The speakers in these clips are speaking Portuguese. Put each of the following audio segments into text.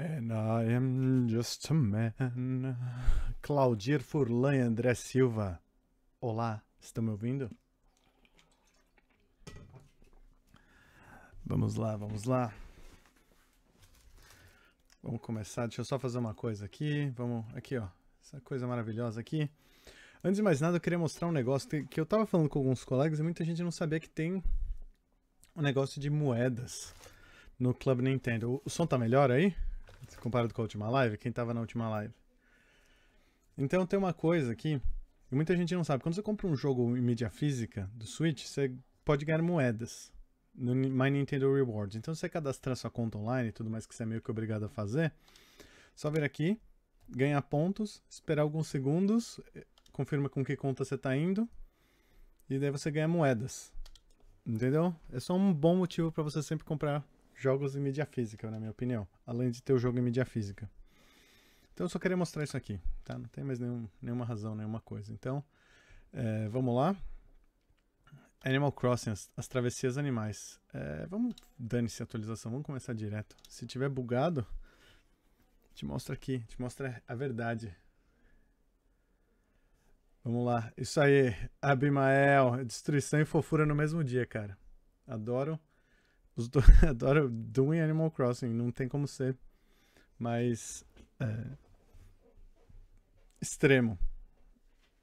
And I am just a man. Claudir Furlan e André Silva. Olá, estão me ouvindo? Vamos lá, vamos lá. Vamos começar. Deixa eu só fazer uma coisa aqui. Vamos aqui, ó. Essa coisa maravilhosa aqui. Antes de mais nada, eu queria mostrar um negócio que eu tava falando com alguns colegas e muita gente não sabia que tem um negócio de moedas no Club Nintendo. O som tá melhor aí? comparado com a última live, quem estava na última live. Então tem uma coisa aqui, e muita gente não sabe. Quando você compra um jogo em mídia física do Switch, você pode ganhar moedas no My Nintendo Rewards. Então você cadastrar sua conta online e tudo mais que você é meio que obrigado a fazer, só vir aqui, ganhar pontos, esperar alguns segundos, eh, confirma com que conta você está indo, e daí você ganha moedas. Entendeu? É só um bom motivo para você sempre comprar jogos em mídia física, na minha opinião, além de ter o jogo em mídia física. Então eu só queria mostrar isso aqui, tá? Não tem mais nenhum, nenhuma razão, nenhuma coisa. Então, é, vamos lá. Animal Crossing, as, as travessias animais. É, vamos, dane-se a atualização, vamos começar direto. Se tiver bugado, te mostra aqui, te mostra a verdade. Vamos lá, isso aí, Abimael, destruição e fofura no mesmo dia, cara. Adoro os dois adoram Doom e Animal Crossing, não tem como ser mais é, extremo.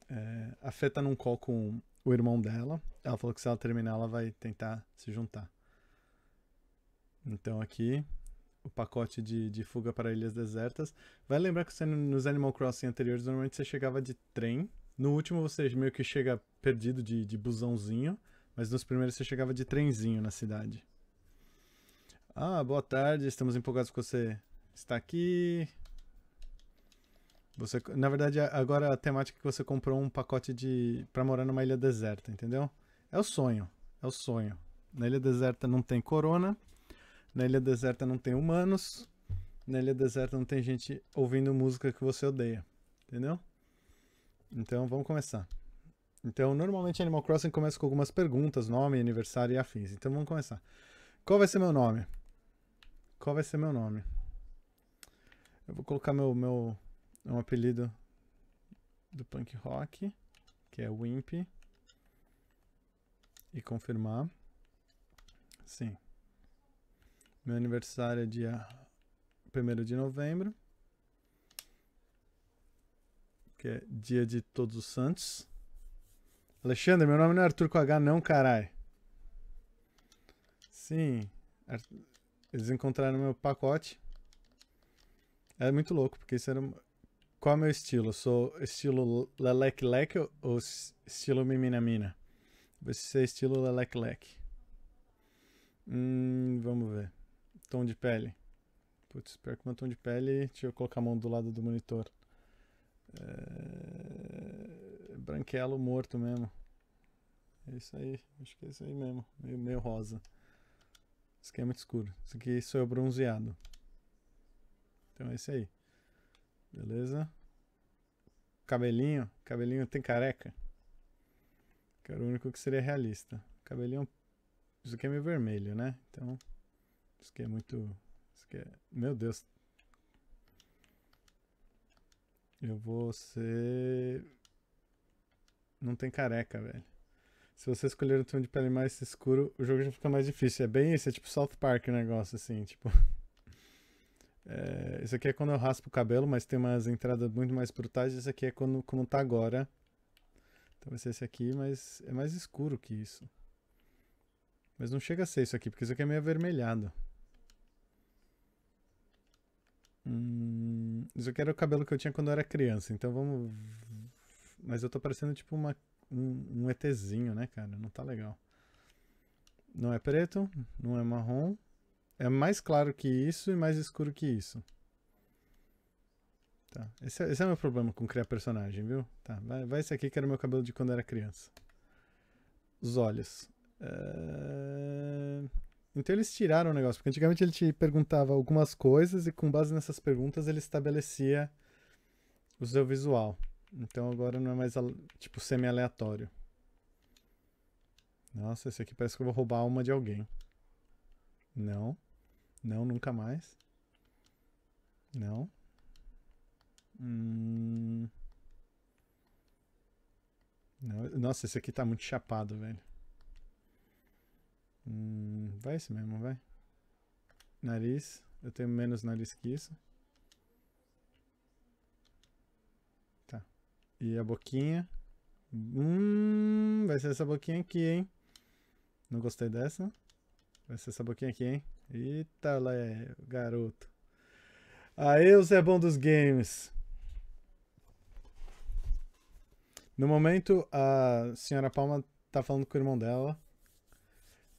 É, a Fê tá num call com o irmão dela. Ela falou que se ela terminar, ela vai tentar se juntar. Então aqui, o pacote de, de fuga para ilhas desertas. Vai lembrar que você, nos Animal Crossing anteriores, normalmente você chegava de trem. No último você meio que chega perdido de, de busãozinho, mas nos primeiros você chegava de trenzinho na cidade. Ah, boa tarde, estamos empolgados que você está aqui. Você, na verdade, agora a temática é que você comprou um pacote de para morar numa ilha deserta, entendeu? É o sonho, é o sonho. Na ilha deserta não tem corona, na ilha deserta não tem humanos, na ilha deserta não tem gente ouvindo música que você odeia, entendeu? Então vamos começar. Então, normalmente Animal Crossing começa com algumas perguntas, nome, aniversário e afins. Então vamos começar. Qual vai ser meu nome? Qual vai ser meu nome? Eu vou colocar meu, meu um apelido do punk rock, que é Wimp. E confirmar. Sim. Meu aniversário é dia 1 de novembro. Que é dia de Todos os Santos. Alexandre, meu nome não é Arthur com H, não, carai. Sim. Arthur. Eles encontraram meu pacote. É muito louco, porque isso era. Qual é o meu estilo? Eu sou estilo Lelec Lec ou estilo Mimina Mina? Vou ser estilo Lelec Lec. Hum, vamos ver. Tom de pele. Putz, pior que meu tom de pele. Deixa eu colocar a mão do lado do monitor. É... Branquelo morto mesmo. É isso aí. Acho que é isso aí mesmo. Meio, meio rosa. Isso aqui é muito escuro. Isso aqui sou eu bronzeado. Então é isso aí. Beleza? Cabelinho. Cabelinho tem careca. Que era o único que seria realista. Cabelinho. Isso aqui é meio vermelho, né? Então. Isso aqui é muito. Isso aqui é. Meu Deus. Eu vou ser. Não tem careca, velho se você escolher um tom de pele mais escuro, o jogo já fica mais difícil. É bem isso, é tipo South Park o negócio, assim, tipo. É, isso aqui é quando eu raspo o cabelo, mas tem umas entradas muito mais brutais. Isso aqui é quando, como tá agora. Então vai ser esse aqui, mas é mais escuro que isso. Mas não chega a ser isso aqui, porque isso aqui é meio avermelhado. Hum, isso aqui era o cabelo que eu tinha quando eu era criança, então vamos... Mas eu tô parecendo tipo uma um, um ETzinho, né, cara? Não tá legal. Não é preto, não é marrom. É mais claro que isso e mais escuro que isso. Tá. Esse, é, esse é o meu problema com criar personagem, viu? Tá, vai, vai esse aqui que era o meu cabelo de quando era criança. Os olhos. Eh, então eles tiraram o negócio, porque antigamente ele te perguntava algumas coisas e com base nessas perguntas ele estabelecia o seu visual. Então agora não é mais tipo semi-aleatório. Nossa, esse aqui parece que eu vou roubar a alma de alguém. Não. Não, nunca mais. Não. Hum... Não. Nossa, esse aqui tá muito chapado, velho. Hum... Vai esse mesmo, vai. Nariz. Eu tenho menos nariz que isso. E a boquinha. Hum, vai ser essa boquinha aqui, hein? Não gostei dessa. Vai ser essa boquinha aqui, hein? Eita, lá é garoto. Aê, o Zé Bom dos Games. No momento, a senhora Palma tá falando com o irmão dela.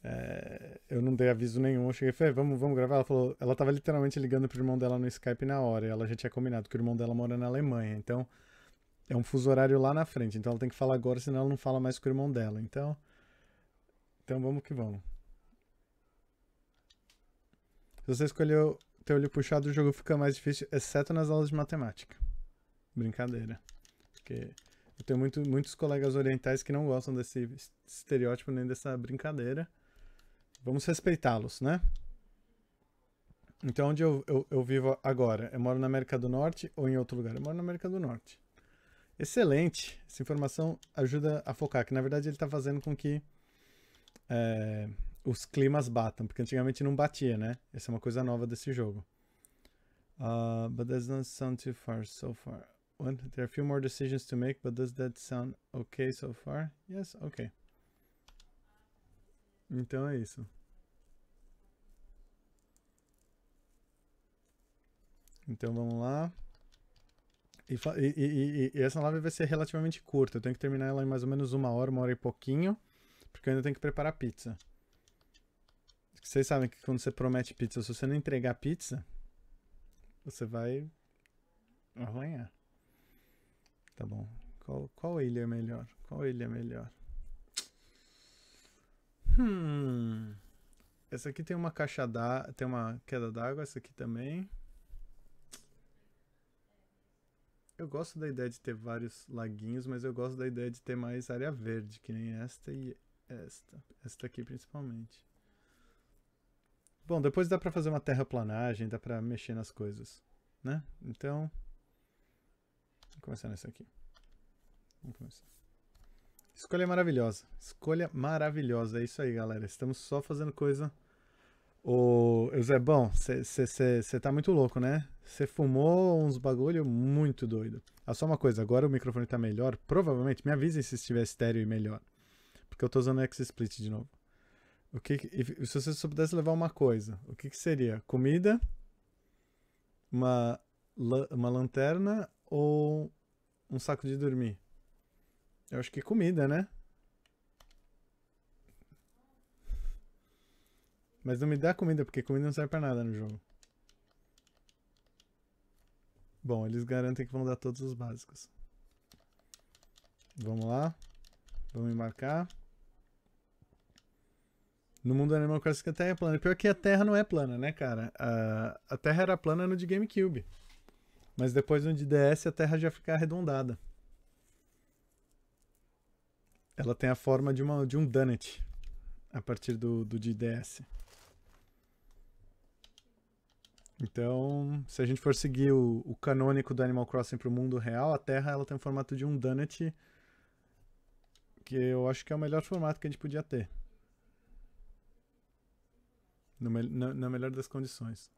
É, eu não dei aviso nenhum. Eu cheguei e falei, vamos, vamos gravar. Ela falou, ela tava literalmente ligando pro irmão dela no Skype na hora. ela já tinha combinado que o irmão dela mora na Alemanha. Então, é um fuso horário lá na frente, então ela tem que falar agora, senão ela não fala mais com o irmão dela. Então, então vamos que vamos. Se você escolheu ter olho puxado, o jogo fica mais difícil, exceto nas aulas de matemática. Brincadeira. Porque eu tenho muito, muitos colegas orientais que não gostam desse estereótipo nem dessa brincadeira. Vamos respeitá-los, né? Então, onde eu, eu, eu, vivo agora? Eu moro na América do Norte ou em outro lugar? Eu moro na América do Norte. Excelente. Essa informação ajuda a focar, que na verdade ele está fazendo com que é, os climas batam, porque antigamente não batia, né? Essa é uma coisa nova desse jogo. Uh, but that doesn't sound too far so far. Well, there are a few more decisions to make, but does that sound okay so far? Yes, okay. Então é isso. Então vamos lá. E, e, e, e, essa live vai ser relativamente curta. Eu tenho que terminar ela em mais ou menos uma hora, uma hora e pouquinho. Porque eu ainda tenho que preparar pizza. Vocês sabem que quando você promete pizza, se você não entregar pizza, você vai arranhar. Tá bom. Qual, qual ilha é melhor? Qual ilha é melhor? Hum. Essa aqui tem uma caixa d'água, tem uma queda d'água, essa aqui também. Eu gosto da ideia de ter vários laguinhos, mas eu gosto da ideia de ter mais área verde, que nem esta e esta. Esta aqui principalmente. Bom, depois dá para fazer uma terraplanagem, dá para mexer nas coisas, né? Então, vou começar nessa aqui. Vamos começar. Escolha maravilhosa. Escolha maravilhosa. É isso aí, galera. Estamos só fazendo coisa Ô, Eusebão, você tá muito louco, né? Você fumou uns bagulho muito doido. Ah, só uma coisa, agora o microfone tá melhor. Provavelmente, me avisem se estiver estéreo e melhor. Porque eu tô usando o X-Split de novo. O que, que se você só pudesse levar uma coisa, o que, que seria? Comida, uma, uma lanterna ou um saco de dormir? Eu acho que comida, né? Mas não me dá comida, porque comida não serve pra nada no jogo. Bom, eles garantem que vão dar todos os básicos. Vamos lá. Vamos embarcar. No mundo Animal que a Terra é plana. Pior que a Terra não é plana, né, cara? A, a Terra era plana no de GameCube. Mas depois no de DS a Terra já fica arredondada. Ela tem a forma de, uma, de um Dunnet. A partir do, do de DS. Então, se a gente for seguir o, o canônico do Animal Crossing para o mundo real, a Terra ela tem o formato de um donut, que eu acho que é o melhor formato que a gente podia ter. No, na, na melhor das condições.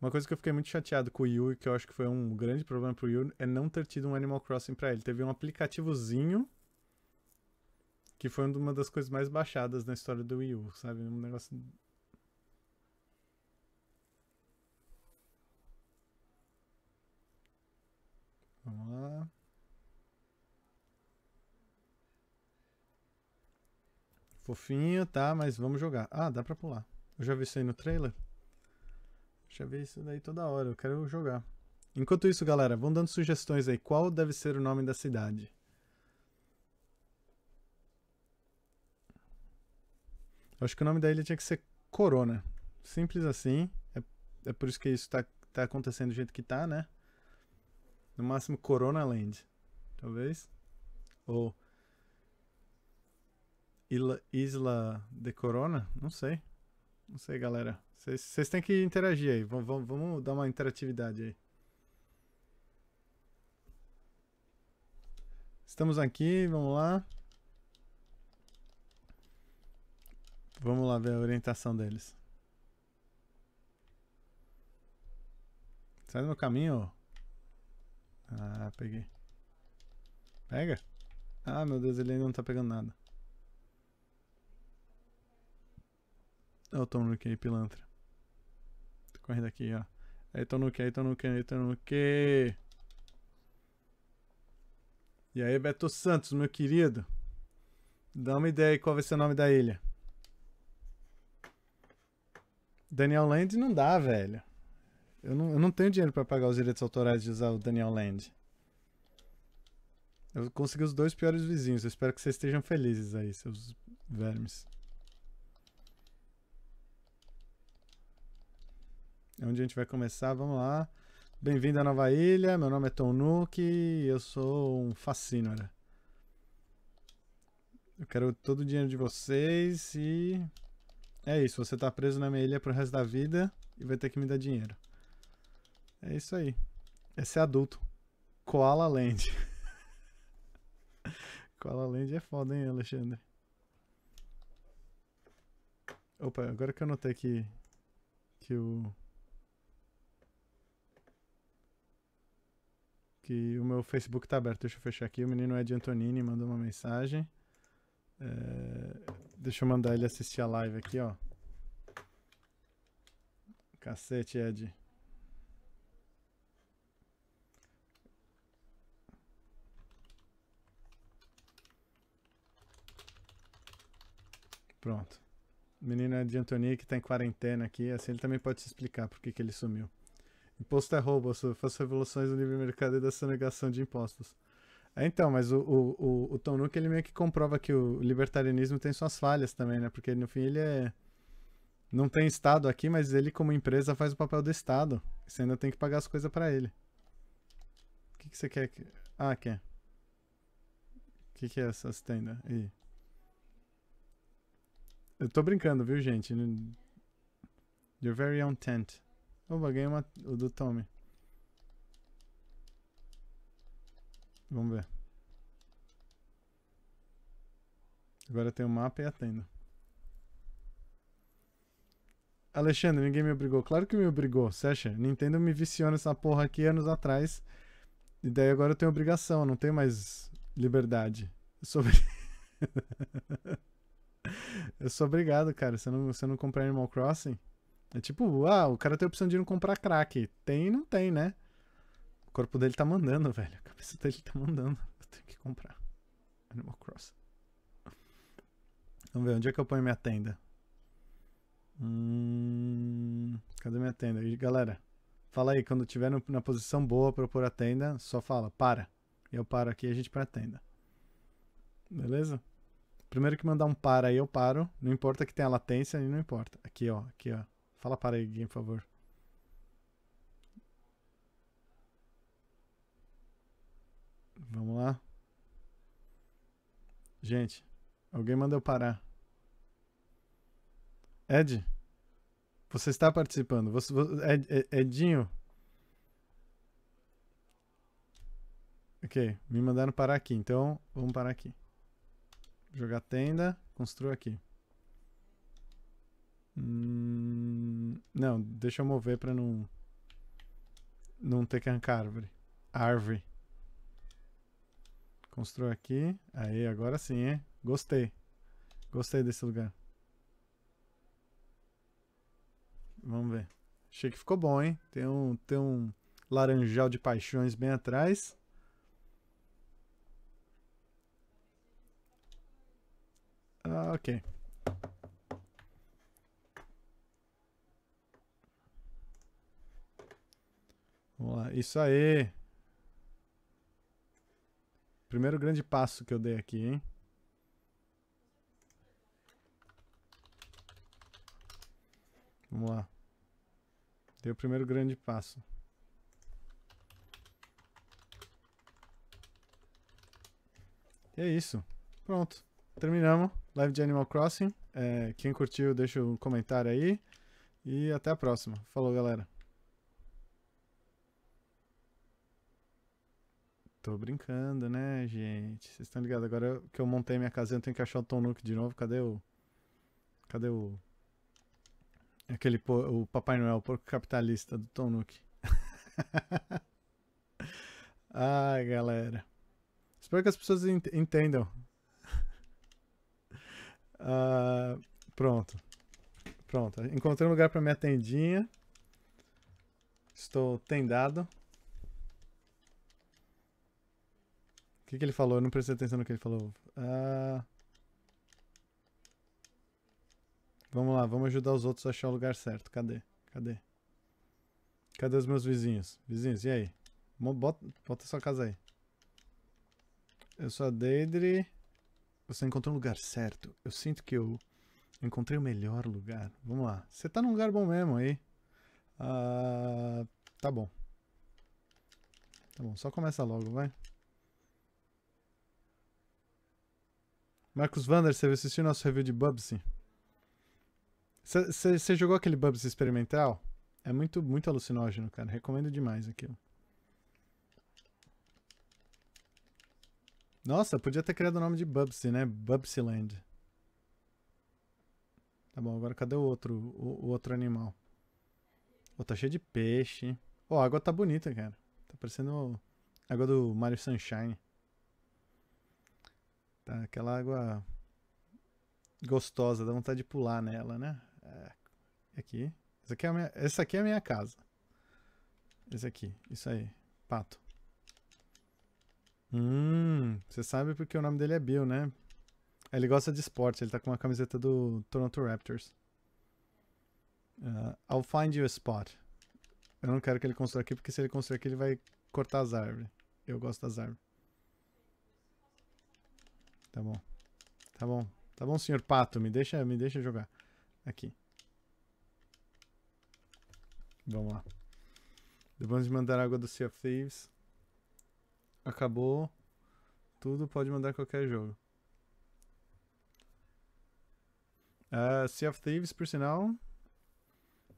Uma coisa que eu fiquei muito chateado com o Yu e que eu acho que foi um grande problema pro Yu é não ter tido um Animal Crossing para ele. Teve um aplicativozinho que foi uma das coisas mais baixadas na história do Wii U, sabe? Um negócio Vamos lá. Fofinho, tá? Mas vamos jogar. Ah, dá pra pular. Eu já vi isso aí no trailer. Já vi isso daí toda hora. Eu quero jogar. Enquanto isso, galera, vão dando sugestões aí. Qual deve ser o nome da cidade? acho que o nome da ilha tinha que ser Corona. Simples assim. É, é por isso que isso tá, tá acontecendo do jeito que tá, né? No máximo Corona Land, talvez. Ou Isla, Isla de Corona, não sei. Não sei, galera. Vocês têm que interagir aí. Vamos, vamos dar uma interatividade aí. Estamos aqui, vamos lá. Vamos lá ver a orientação deles. Sai do meu caminho, ah, peguei. Pega. Ah, meu Deus, ele ainda não tá pegando nada. Olha é o Tonuke aí, pilantra. Corre daqui, ó. Aí é Tonuke, aí é Tonuke, aí Tonuke. E aí, Beto Santos, meu querido. Dá uma ideia aí qual vai ser o nome da ilha. Daniel Land não dá, velho. Eu não, eu não tenho dinheiro para pagar os direitos autorais de usar o Daniel Land. Eu consegui os dois piores vizinhos. Eu espero que vocês estejam felizes aí, seus vermes. É onde a gente vai começar. Vamos lá. Bem-vindo à Nova Ilha. Meu nome é Tom Nuke e eu sou um fascínora. Eu quero todo o dinheiro de vocês e... É isso, você tá preso na minha ilha pro resto da vida e vai ter que me dar dinheiro. É isso aí. Esse é adulto. Koala Land. Koala Land é foda, hein, Alexandre? Opa, agora que eu notei que, que o... Que o meu Facebook tá aberto. Deixa eu fechar aqui. O menino Ed Antonini mandou uma mensagem. É... Deixa eu mandar ele assistir a live aqui, ó. Cacete, Ed. Pronto. Menina é de Antoni que tá em quarentena aqui, assim ele também pode se explicar por que, que ele sumiu. Imposto é roubo, eu faço revoluções no livre mercado e da sonegação de impostos. É, então, mas o, o, o, o Tom Nook, ele meio que comprova que o libertarianismo tem suas falhas também, né? Porque no fim ele é... não tem Estado aqui, mas ele como empresa faz o papel do Estado. Você ainda tem que pagar as coisas para ele. O que, que você quer? Que... Ah, quer. O que, que é essa tenda? Aí. Eu tô brincando, viu, gente? Your very own tent. Opa, ganhei uma, o do Tommy. Vamos ver. Agora tem o mapa e a tenda. Alexandre, ninguém me obrigou. Claro que me obrigou, Sasha. Nintendo me viciou nessa porra aqui anos atrás. E daí agora eu tenho obrigação, não tenho mais liberdade. sobre Eu sou obrigado, cara. Você não, você não comprar Animal Crossing? É tipo, ah, o cara tem a opção de não comprar crack. Tem e não tem, né? O corpo dele tá mandando, velho. A cabeça dele tá mandando. Eu tenho que comprar Animal Crossing. Vamos ver, onde é que eu ponho minha tenda? Hum, cadê minha tenda? E, galera, fala aí, quando tiver no, na posição boa pra eu pôr a tenda, só fala, para. Eu paro aqui e a gente põe a tenda. Beleza? Primeiro que mandar um para aí, eu paro. Não importa que tenha latência, não importa. Aqui, ó. Aqui, ó. Fala para aí, Gui, por favor. Vamos lá. Gente, alguém mandou parar. Ed, você está participando. Você, Ed, Edinho. Ok, me mandaram parar aqui, então vamos parar aqui. Jogar tenda, construa aqui. Hum, não, deixa eu mover pra não... Não ter que arrancar árvore. Árvore. Construa aqui. Aí, agora sim, hein? Gostei. Gostei desse lugar. Vamos ver. Achei que ficou bom, hein? Tem um, tem um laranjal de paixões bem atrás. Ah, ok. Vamos lá, isso aí. Primeiro grande passo que eu dei aqui, hein? Vamos lá. Dei o primeiro grande passo. E é isso. Pronto terminamos. Live de Animal Crossing. É, quem curtiu, deixa um comentário aí. E até a próxima. Falou, galera. Tô brincando, né, gente? Vocês estão ligados? Agora que eu montei minha casinha, eu tenho que achar o Tom Nook de novo. Cadê o... Cadê o... Aquele... O Papai Noel, o porco capitalista do Tom Nook. Ai, galera. Espero que as pessoas entendam. Ah, pronto. Pronto. Encontrei um lugar para minha tendinha. Estou tendado. O que, que ele falou? Eu não prestei atenção no que ele falou. Ah, vamos lá, vamos ajudar os outros a achar o lugar certo. Cadê? Cadê? Cadê os meus vizinhos? Vizinhos, e aí? Bota, bota sua casa aí. Eu sou a Deidre. Você encontrou um lugar certo. Eu sinto que eu encontrei o melhor lugar. Vamos lá. Você tá num lugar bom mesmo aí. Uh, tá bom. Tá bom, só começa logo, vai. Marcos Vander, você assistiu nosso review de Bubsy? Você jogou aquele Bubsy experimental? É muito, muito alucinógeno, cara. Recomendo demais aquilo. Nossa, podia ter criado o nome de Bubsy, né? Bubsyland. Tá bom, agora cadê o outro, o, o outro animal? oh, tá cheio de peixe. oh, a água tá bonita, cara. Tá parecendo água do Mario Sunshine. Tá aquela água gostosa, dá vontade de pular nela, né? É, aqui. Essa aqui é a minha, essa aqui é a minha casa. Esse aqui, isso aí, pato. Hum, você sabe porque o nome dele é Bill, né? Ele gosta de esportes, ele tá com uma camiseta do Toronto Raptors. Uh, I'll find you a spot. Eu não quero que ele construa aqui, porque se ele construir aqui, ele vai cortar as árvores. Eu gosto das árvores. Tá bom. Tá bom. Tá bom, senhor Pato, me deixa, me deixa jogar. Aqui. Vamos lá. Depois de mandar água do Sea of Thieves acabou tudo, pode mandar qualquer jogo. Uh, sea of Thieves, por sinal,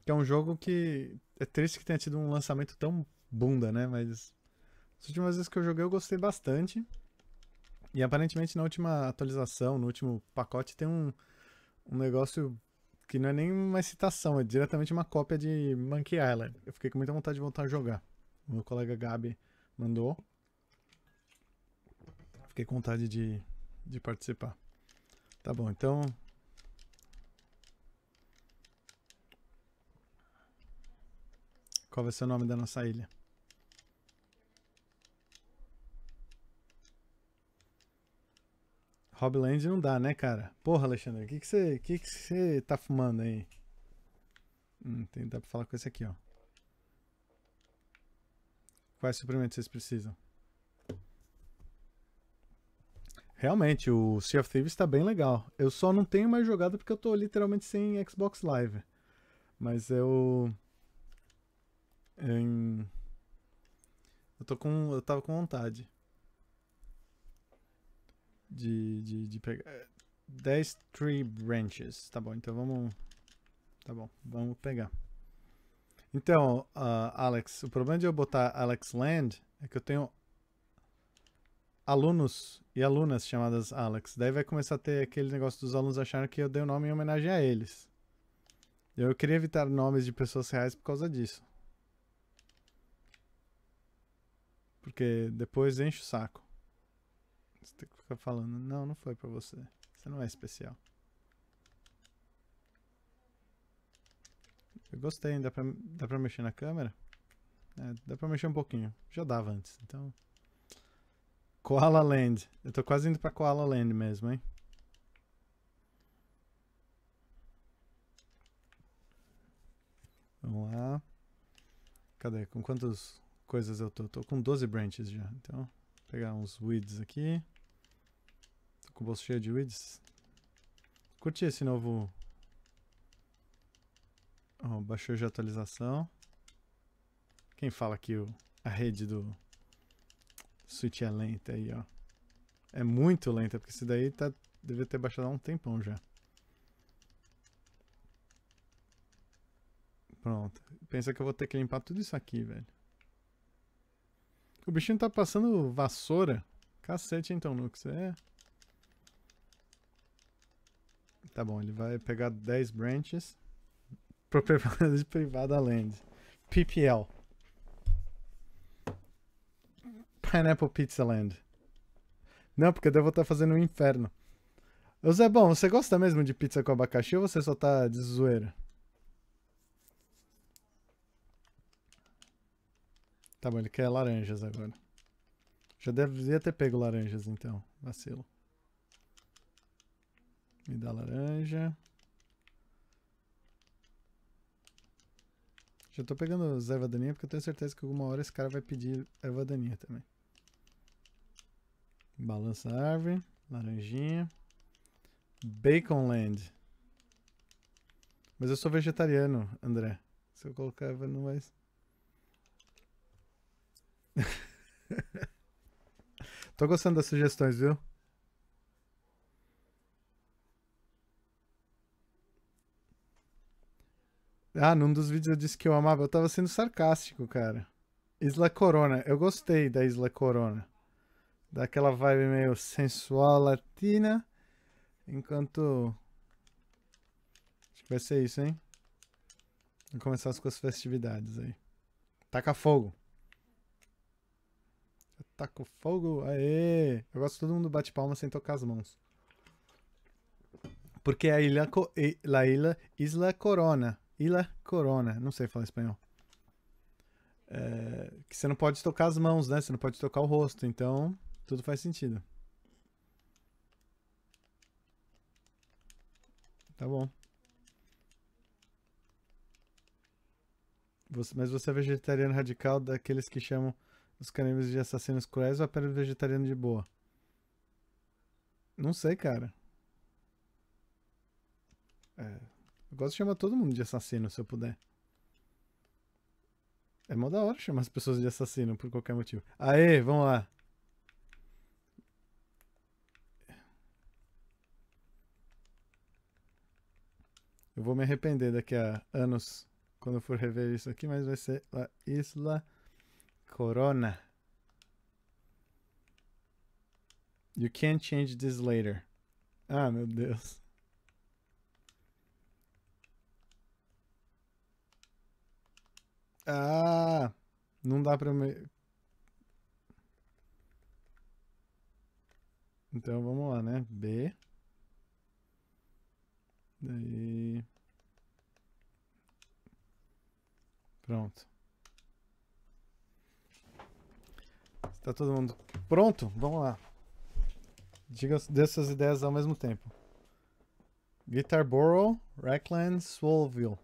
que é um jogo que é triste que tenha tido um lançamento tão bunda, né? Mas as últimas vezes que eu joguei eu gostei bastante. E aparentemente na última atualização, no último pacote, tem um, um negócio que não é nem uma citação, é diretamente uma cópia de Monkey Island. Eu fiquei com muita vontade de voltar a jogar. O meu colega Gabi mandou fiquei com vontade de, de participar. Tá bom, então. Qual vai ser o nome da nossa ilha? Hobland não dá, né, cara? Porra, Alexandre, o que você que que que tá fumando aí? Hum, tem, dá pra falar com esse aqui, ó. Quais suprimentos vocês precisam? Realmente, o Sea of Thieves tá bem legal. Eu só não tenho mais jogado porque eu tô literalmente sem Xbox Live. Mas eu. Em... Eu tô com. Eu tava com vontade. De, de, de pegar. 10 é, Tree Branches. Tá bom, então vamos. Tá bom, vamos pegar. Então, uh, Alex, o problema de eu botar Alex Land é que eu tenho alunos e alunas chamadas Alex. Daí vai começar a ter aquele negócio dos alunos acharem que eu dei o um nome em homenagem a eles. Eu queria evitar nomes de pessoas reais por causa disso. Porque depois enche o saco. Você tem que ficar falando, não, não foi pra você. Você não é especial. Eu gostei, dá pra, dá pra mexer na câmera? É, dá pra mexer um pouquinho. Já dava antes, então... Koala Land. Eu tô quase indo pra Koala Land mesmo, hein? Vamos lá. Cadê? Com quantas coisas eu tô? Tô com 12 branches já. Então, vou pegar uns weeds aqui. Tô com o bolso cheio de weeds. Curti esse novo... Oh, baixou de atualização. Quem fala aqui o... a rede do Switch é lenta aí, ó. É muito lenta, porque isso daí tá, deve ter baixado há um tempão já. Pronto. Pensa que eu vou ter que limpar tudo isso aqui, velho. O bichinho tá passando vassoura. Cacete, então, Nux. É. Tá bom, ele vai pegar 10 branches. Propriedade privada land. PPL. Pineapple Pizza Land. Não, porque eu vou estar tá fazendo um inferno. Ô Zé Bom, você gosta mesmo de pizza com abacaxi ou você só tá de zoeira? Tá bom, ele quer laranjas agora. Já devia ter pego laranjas então, vacilo. Me dá laranja. Já tô pegando as erva daninha porque eu tenho certeza que alguma hora esse cara vai pedir erva daninha também. Balança árvore, laranjinha. Baconland. Mas eu sou vegetariano, André. Se eu colocava não mais. Tô gostando das sugestões, viu? Ah, num dos vídeos eu disse que eu amava. Eu tava sendo sarcástico, cara. Isla Corona. Eu gostei da Isla Corona daquela vibe meio sensual latina. Enquanto. Acho que vai ser isso, hein? Vamos começar com as festividades aí. Taca fogo! Taca fogo! Aê! Eu gosto que todo mundo bate palma sem tocar as mãos. Porque a ilha, la ilha, Isla Corona. Ilha Corona, não sei falar espanhol. É, que você não pode tocar as mãos, né? Você não pode tocar o rosto, então tudo faz sentido. Tá bom. Você, mas você é vegetariano radical daqueles que chamam os caníbales de assassinos cruéis ou apenas vegetariano de boa? Não sei, cara. É, eu gosto de chamar todo mundo de assassino, se eu puder. É mó da hora chamar as pessoas de assassino por qualquer motivo. Aê, vamos lá. Eu vou me arrepender daqui a anos quando eu for rever isso aqui, mas vai ser a Isla Corona. You can't change this later. Ah, meu Deus. Ah, não dá pra me... Então vamos lá, né? B. Daí... Pronto. Está todo mundo pronto? Vamos lá. Diga dessas ideias ao mesmo tempo. Guitar Borough, Swoville.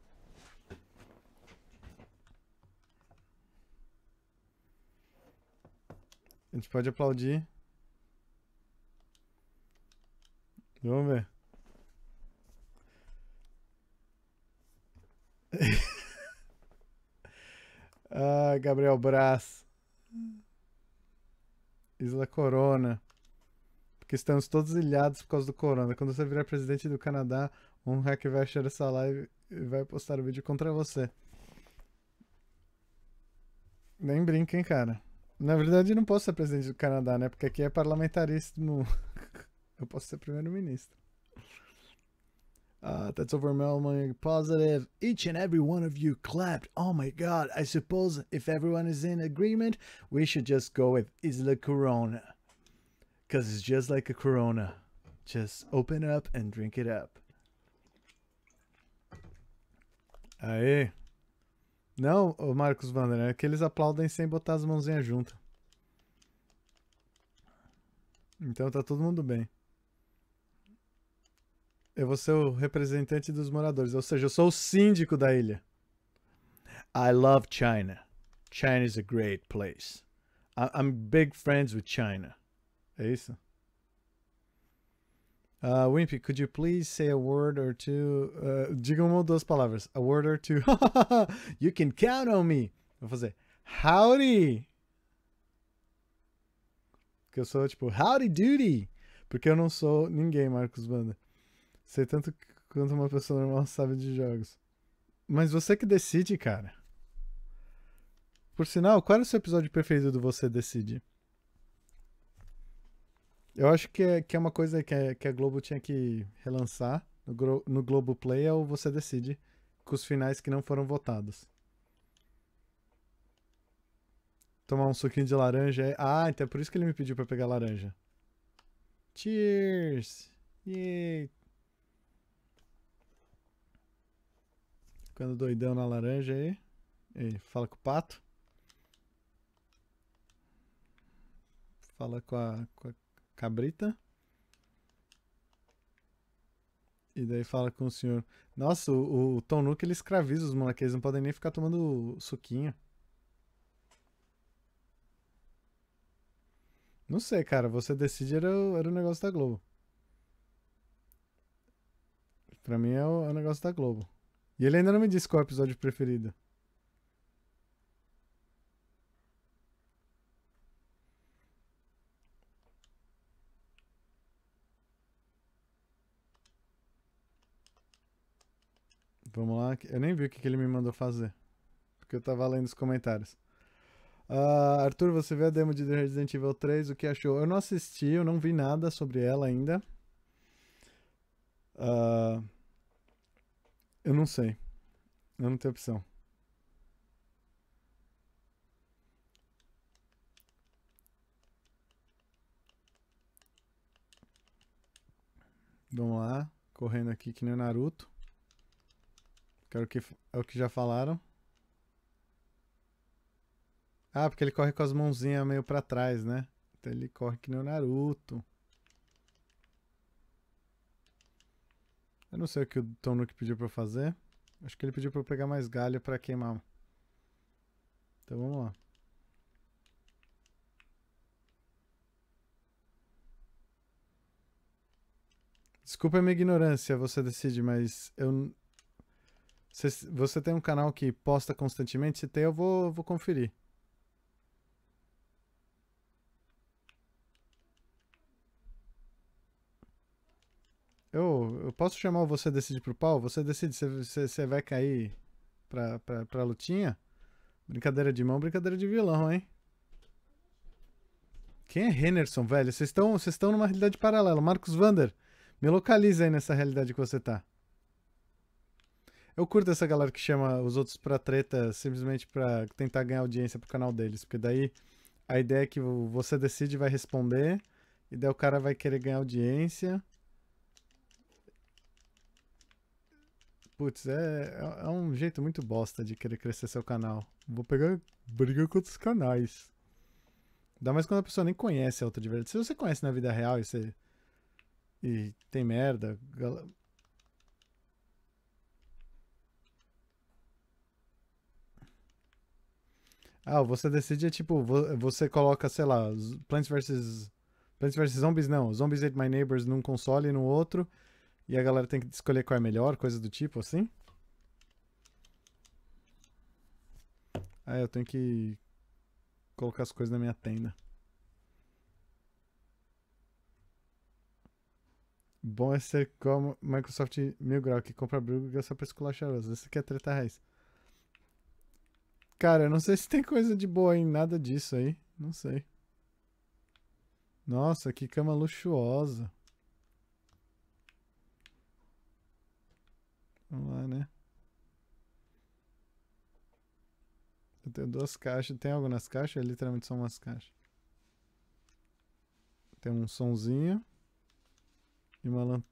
A gente pode aplaudir. Vamos ver. ah, Gabriel Braz. Isla Corona. Porque estamos todos ilhados por causa do corona. Quando você virar presidente do Canadá, um hacker vai achar essa live e vai postar o um vídeo contra você. Nem brinca, hein, cara. Na verdade, eu não posso ser presidente do Canadá, né? Porque aqui é parlamentarismo. eu posso ser primeiro-ministro. Uh, that's overwhelmingly positive. Each and every one of you clapped. Oh my god, I suppose if everyone is in agreement, we should just go with Isla Corona. Because it's just like a Corona. Just open up and drink it up. Aê. Não, o Marcos Vander, é que eles aplaudem sem botar as mãozinhas juntas. Então tá todo mundo bem. Eu vou ser o representante dos moradores, ou seja, eu sou o síndico da ilha. I love China. China is a great place. I'm big friends with China. É isso? Uh, Wimpy, could you please say a word or two? Uh, diga uma ou duas palavras. A word or two. you can count on me. Vou fazer. Howdy! Porque eu sou tipo, howdy doody! Porque eu não sou ninguém, Marcos Banda. Sei tanto quanto uma pessoa normal sabe de jogos. Mas você que decide, cara. Por sinal, qual é o seu episódio preferido do Você Decide? Eu acho que é, que é uma coisa que, é, que a Globo tinha que relançar no, Glo no Globo Play é o Você Decide, com os finais que não foram votados. Tomar um suquinho de laranja é... Ah, então é por isso que ele me pediu para pegar laranja. Cheers! Yay! Ficando doidão na laranja aí. fala com o pato. Fala com a, com a cabrita. E daí fala com o senhor. Nossa, o, o Tom Nook ele escraviza os moleques, eles não podem nem ficar tomando suquinho. Não sei, cara, você decide era, o, era o negócio da Globo. Pra mim é o, é o negócio da Globo. E ele ainda não me disse qual é o episódio preferido. Vamos lá, eu nem vi o que ele me mandou fazer. Porque eu tava lendo os comentários. Uh, Arthur, você vê a demo de Resident Evil 3, o que achou? Eu não assisti, eu não vi nada sobre ela ainda. Uh, eu não sei. Eu não tenho opção. Vamos lá, correndo aqui que nem o Naruto. Quero que é, é o que já falaram. Ah, porque ele corre com as mãozinhas meio para trás, né? Então ele corre que nem o Naruto. Eu não sei o que o Tom Nook pediu pra eu fazer. Acho que ele pediu pra eu pegar mais galho pra queimar. Então vamos lá. Desculpa a minha ignorância, você decide, mas eu... Você, tem um canal que posta constantemente? Se tem, eu vou, vou conferir. eu posso chamar o você decide pro pau? Você decide, você, vai cair pra, pra, pra lutinha? Brincadeira de mão, brincadeira de vilão, hein? Quem é Henderson, velho? Vocês estão numa realidade paralela. Marcos Vander, me localiza aí nessa realidade que você tá. Eu curto essa galera que chama os outros pra treta simplesmente pra tentar ganhar audiência pro canal deles, porque daí a ideia é que você decide vai responder, e daí o cara vai querer ganhar audiência. Putz, é, é, é um jeito muito bosta de querer crescer seu canal. Vou pegar briga com outros canais. Ainda mais quando a pessoa nem conhece a outra de verdade. Se você conhece na vida real e você. E tem merda. Gal... Ah, você decide, tipo, você coloca, sei lá, Plants vs. Plants vs. Zombies, não. Zombies Ate My Neighbors num console e no outro. E a galera tem que escolher qual é melhor, coisa do tipo assim. Ah, eu tenho que colocar as coisas na minha tenda. Bom é ser como Microsoft Mil Grau, que compra briga só pra esculachar elas. Esse aqui é 30 raiz. Cara, eu não sei se tem coisa de boa em nada disso aí. Não sei. Nossa, que cama luxuosa. Vamos lá, né? Eu tenho duas caixas. Tem algo nas caixas? É literalmente são umas caixas. Tem um sonzinho. E uma lan...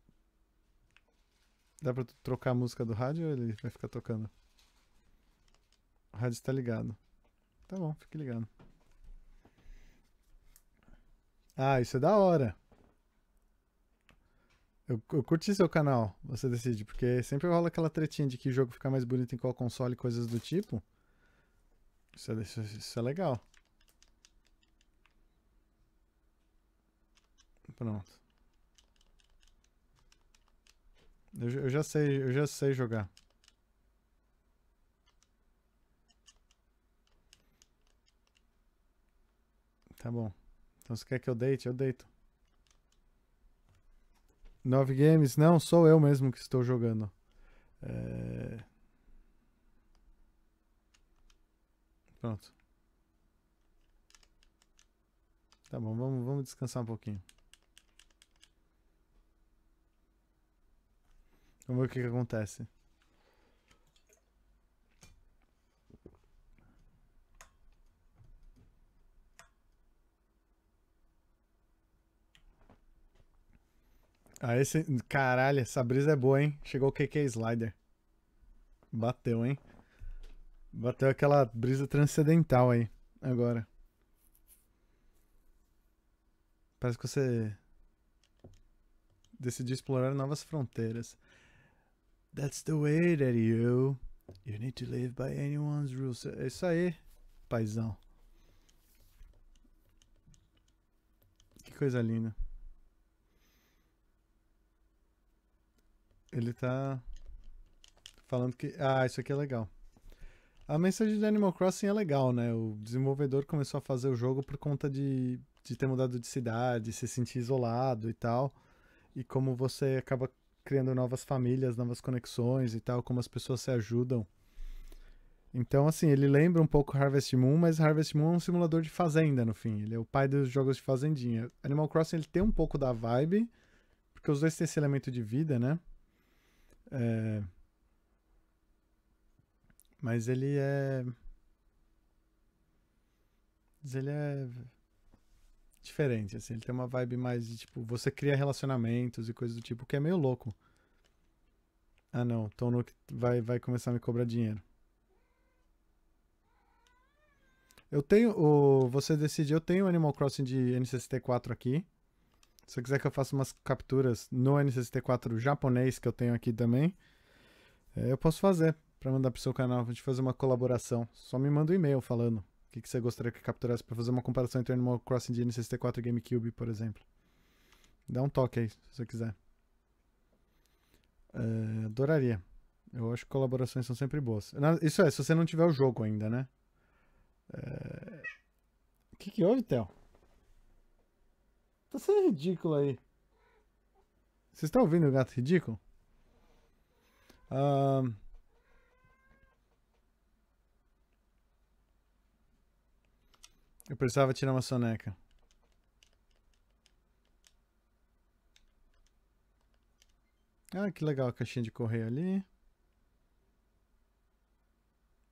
Dá pra trocar a música do rádio ou ele vai ficar tocando? O rádio está ligado. Tá bom, fique ligado. Ah, isso é da hora. Eu, eu curti seu canal, você decide, porque sempre rola aquela tretinha de que jogo fica mais bonito em qual console e coisas do tipo. Isso é, isso, isso é legal. Pronto. Eu, eu já sei, eu já sei jogar. Tá bom. Então você quer que eu deite? Eu deito. Nove games? Não, sou eu mesmo que estou jogando. É... Pronto. Tá bom, vamos, vamos descansar um pouquinho. Vamos ver o que, que acontece. Ah, esse. Caralho, essa brisa é boa, hein? Chegou o KK Slider. Bateu, hein? Bateu aquela brisa transcendental aí, agora. Parece que você decidiu explorar novas fronteiras. That's the way that you you need to live by anyone's rules. É isso aí, paizão. Que coisa linda. Ele tá falando que. Ah, isso aqui é legal. A mensagem de Animal Crossing é legal, né? O desenvolvedor começou a fazer o jogo por conta de, de ter mudado de cidade, se sentir isolado e tal. E como você acaba criando novas famílias, novas conexões e tal, como as pessoas se ajudam. Então, assim, ele lembra um pouco Harvest Moon, mas Harvest Moon é um simulador de fazenda, no fim. Ele é o pai dos jogos de fazendinha. Animal Crossing, ele tem um pouco da vibe, porque os dois têm esse elemento de vida, né? É... Mas ele é. Mas ele é diferente, assim, ele tem uma vibe mais de tipo, você cria relacionamentos e coisas do tipo, que é meio louco. Ah não, Tom vai, vai começar a me cobrar dinheiro. Eu tenho o. Você decide, eu tenho Animal Crossing de N64 aqui. Se você quiser que eu faça umas capturas no N64 japonês que eu tenho aqui também, é, eu posso fazer para mandar pro seu canal, pra gente fazer uma colaboração. Só me manda um e-mail falando o que, que você gostaria que capturasse para fazer uma comparação entre Animal Crossing de N64 e GameCube, por exemplo. Dá um toque aí, se você quiser. É, adoraria. Eu acho que colaborações são sempre boas. Isso é, se você não tiver o jogo ainda, né? É, o é... que, que houve, Théo? Tá sendo ridículo aí. Vocês estão ouvindo o gato ridículo? Eu precisava tirar uma soneca. Ah, que legal a caixinha de correio ali.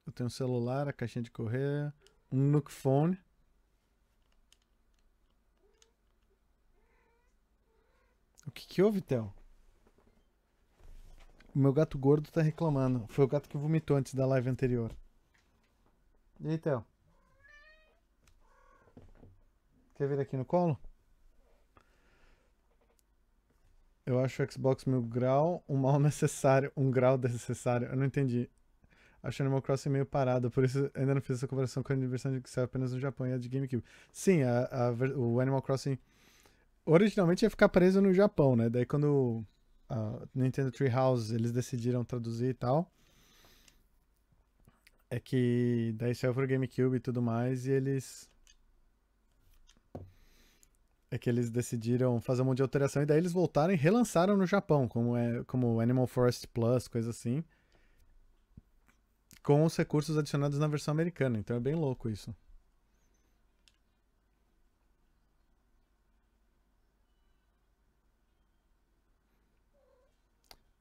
Eu tenho um celular, a caixinha de correio, um Nook Phone. O que, que houve, Theo? O meu gato gordo tá reclamando. Foi o gato que vomitou antes da live anterior. E aí, Theo? Quer vir aqui no colo? Eu acho o Xbox mil grau um mal necessário, um grau desnecessário. Eu não entendi. Acho Animal Crossing meio parado, por isso ainda não fiz essa comparação com a Universidade que saiu apenas no Japão e a é de GameCube. Sim, a, a, o Animal Crossing originalmente ia ficar preso no Japão, né? Daí quando a Nintendo Treehouse eles decidiram traduzir e tal, é que daí saiu pro GameCube e tudo mais e eles é que eles decidiram fazer um monte de alteração e daí eles voltaram e relançaram no Japão, como é como Animal Forest Plus, coisa assim, com os recursos adicionados na versão americana. Então é bem louco isso.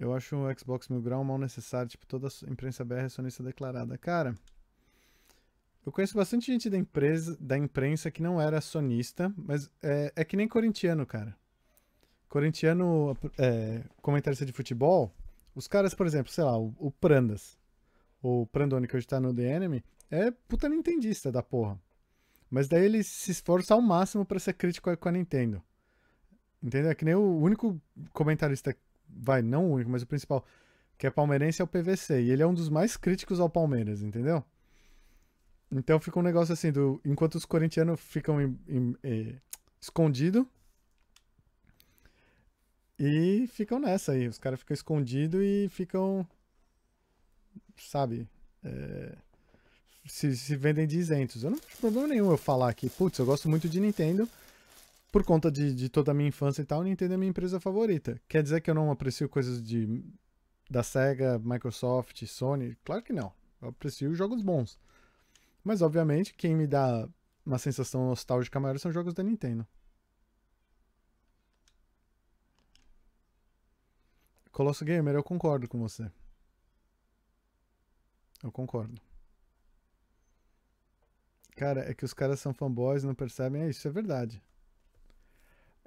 Eu acho o Xbox Mil Grau mal necessário, tipo, toda a imprensa BR é sonista declarada. Cara, eu conheço bastante gente da, empresa, da imprensa que não era sonista, mas é, é que nem corintiano, cara. Corintiano, é, comentarista de futebol, os caras, por exemplo, sei lá, o, o Prandas, o Prandone que hoje tá no The Enemy, é puta nintendista da porra. Mas daí ele se esforça ao máximo para ser crítico com a Nintendo. Entendeu? É que nem o único comentarista vai, não o único, mas o principal, que é palmeirense, é o PVC. E ele é um dos mais críticos ao Palmeiras, entendeu? Então fica um negócio assim, do enquanto os corintianos ficam em, em, eh, escondido e ficam nessa aí. Os caras ficam escondido e ficam, sabe, é, se, se vendem de isentos. Eu não tenho problema nenhum eu falar aqui, putz, eu gosto muito de Nintendo, por conta de, de toda a minha infância e tal, Nintendo é minha empresa favorita. Quer dizer que eu não aprecio coisas de da Sega, Microsoft, Sony? Claro que não. Eu aprecio jogos bons. Mas, obviamente, quem me dá uma sensação nostálgica maior são jogos da Nintendo. Colosso Gamer, eu concordo com você. Eu concordo. Cara, é que os caras são fanboys, não percebem. É isso, é verdade.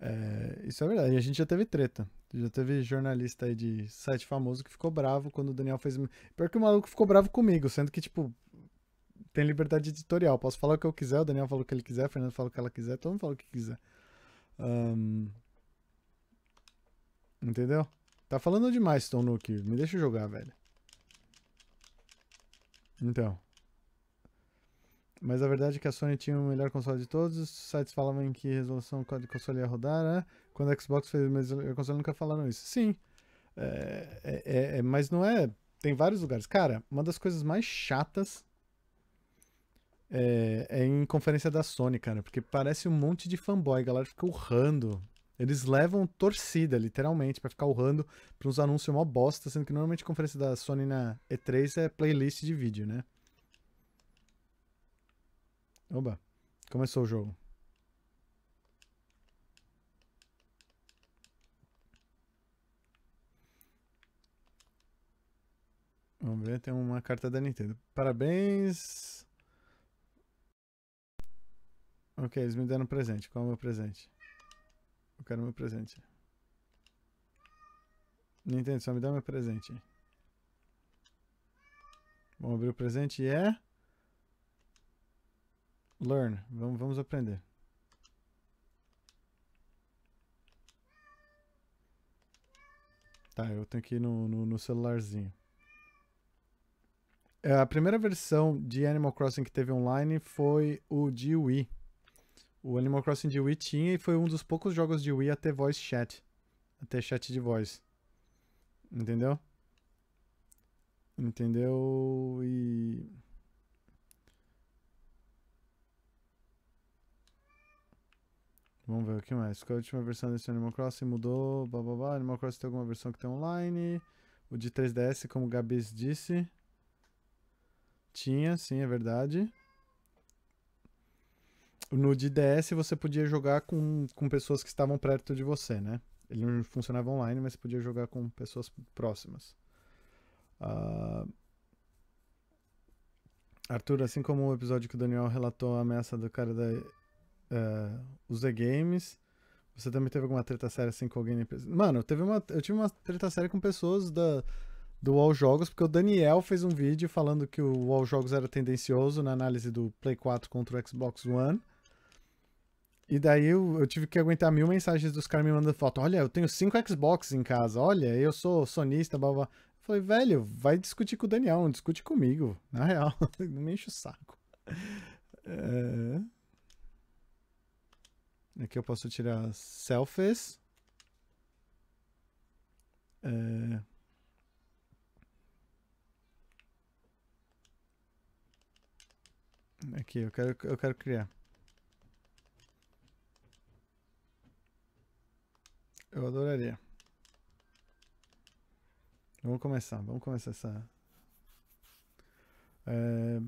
É, isso é verdade. E a gente já teve treta. Já teve jornalista aí de site famoso que ficou bravo quando o Daniel fez. Pior que o maluco ficou bravo comigo, sendo que, tipo, tem liberdade editorial. Posso falar o que eu quiser, o Daniel fala o que ele quiser, o Fernando fala o que ela quiser, todo mundo fala o que quiser. Um... Entendeu? Tá falando demais, Tom Nook. Me deixa jogar, velho. Então. Mas a verdade é que a Sony tinha o melhor console de todos, os sites falavam em que resolução de console ia rodar, né? Quando a Xbox fez o melhor console, nunca falaram isso. Sim, é, é, é, é, mas não é. Tem vários lugares. Cara, uma das coisas mais chatas é, é, em conferência da Sony, cara, porque parece um monte de fanboy, a galera fica urrando. Eles levam torcida, literalmente, para ficar urrando pra uns anúncios mó bosta, sendo que normalmente a conferência da Sony na E3 é playlist de vídeo, né? Oba, começou o jogo. Vamos ver, tem uma carta da Nintendo. Parabéns! Ok, eles me deram um presente. Qual é o meu presente? Eu quero meu presente. Nintendo, só me dá meu presente. Vamos abrir o presente e é... Learn, vamos, vamos aprender. Tá, eu tenho que ir no, no, no celularzinho. É, a primeira versão de Animal Crossing que teve online foi o de Wii. O Animal Crossing de Wii tinha e foi um dos poucos jogos de Wii a ter voice chat. A ter chat de voz. Entendeu? Entendeu? E... Vamos ver o que mais. Qual é a última versão desse Animal Crossing? Mudou, blá blá blá. Animal Crossing tem alguma versão que tem online. O de 3DS, como o Gabs disse. Tinha, sim, é verdade. No de DS você podia jogar com, com pessoas que estavam perto de você, né? Ele não funcionava online, mas você podia jogar com pessoas próximas. Uh... Arthur, assim como o episódio que o Daniel relatou a ameaça do cara da uh, os The Games. Você também teve alguma treta séria assim com alguém na empresa? Mano, teve uma, eu tive uma treta séria com pessoas da, do All Jogos, porque o Daniel fez um vídeo falando que o All Jogos era tendencioso na análise do Play 4 contra o Xbox One. E daí eu, eu tive que aguentar mil mensagens dos caras me mandando foto. Olha, eu tenho cinco Xbox em casa, olha, eu sou sonista, blá blá. falei, velho, vai discutir com o Daniel, não discute comigo, na real, não me enche o saco. É... Aqui eu posso tirar selfies. É... Aqui, eu quero, eu quero criar. Eu adoraria. Vamos começar, vamos começar essa... É...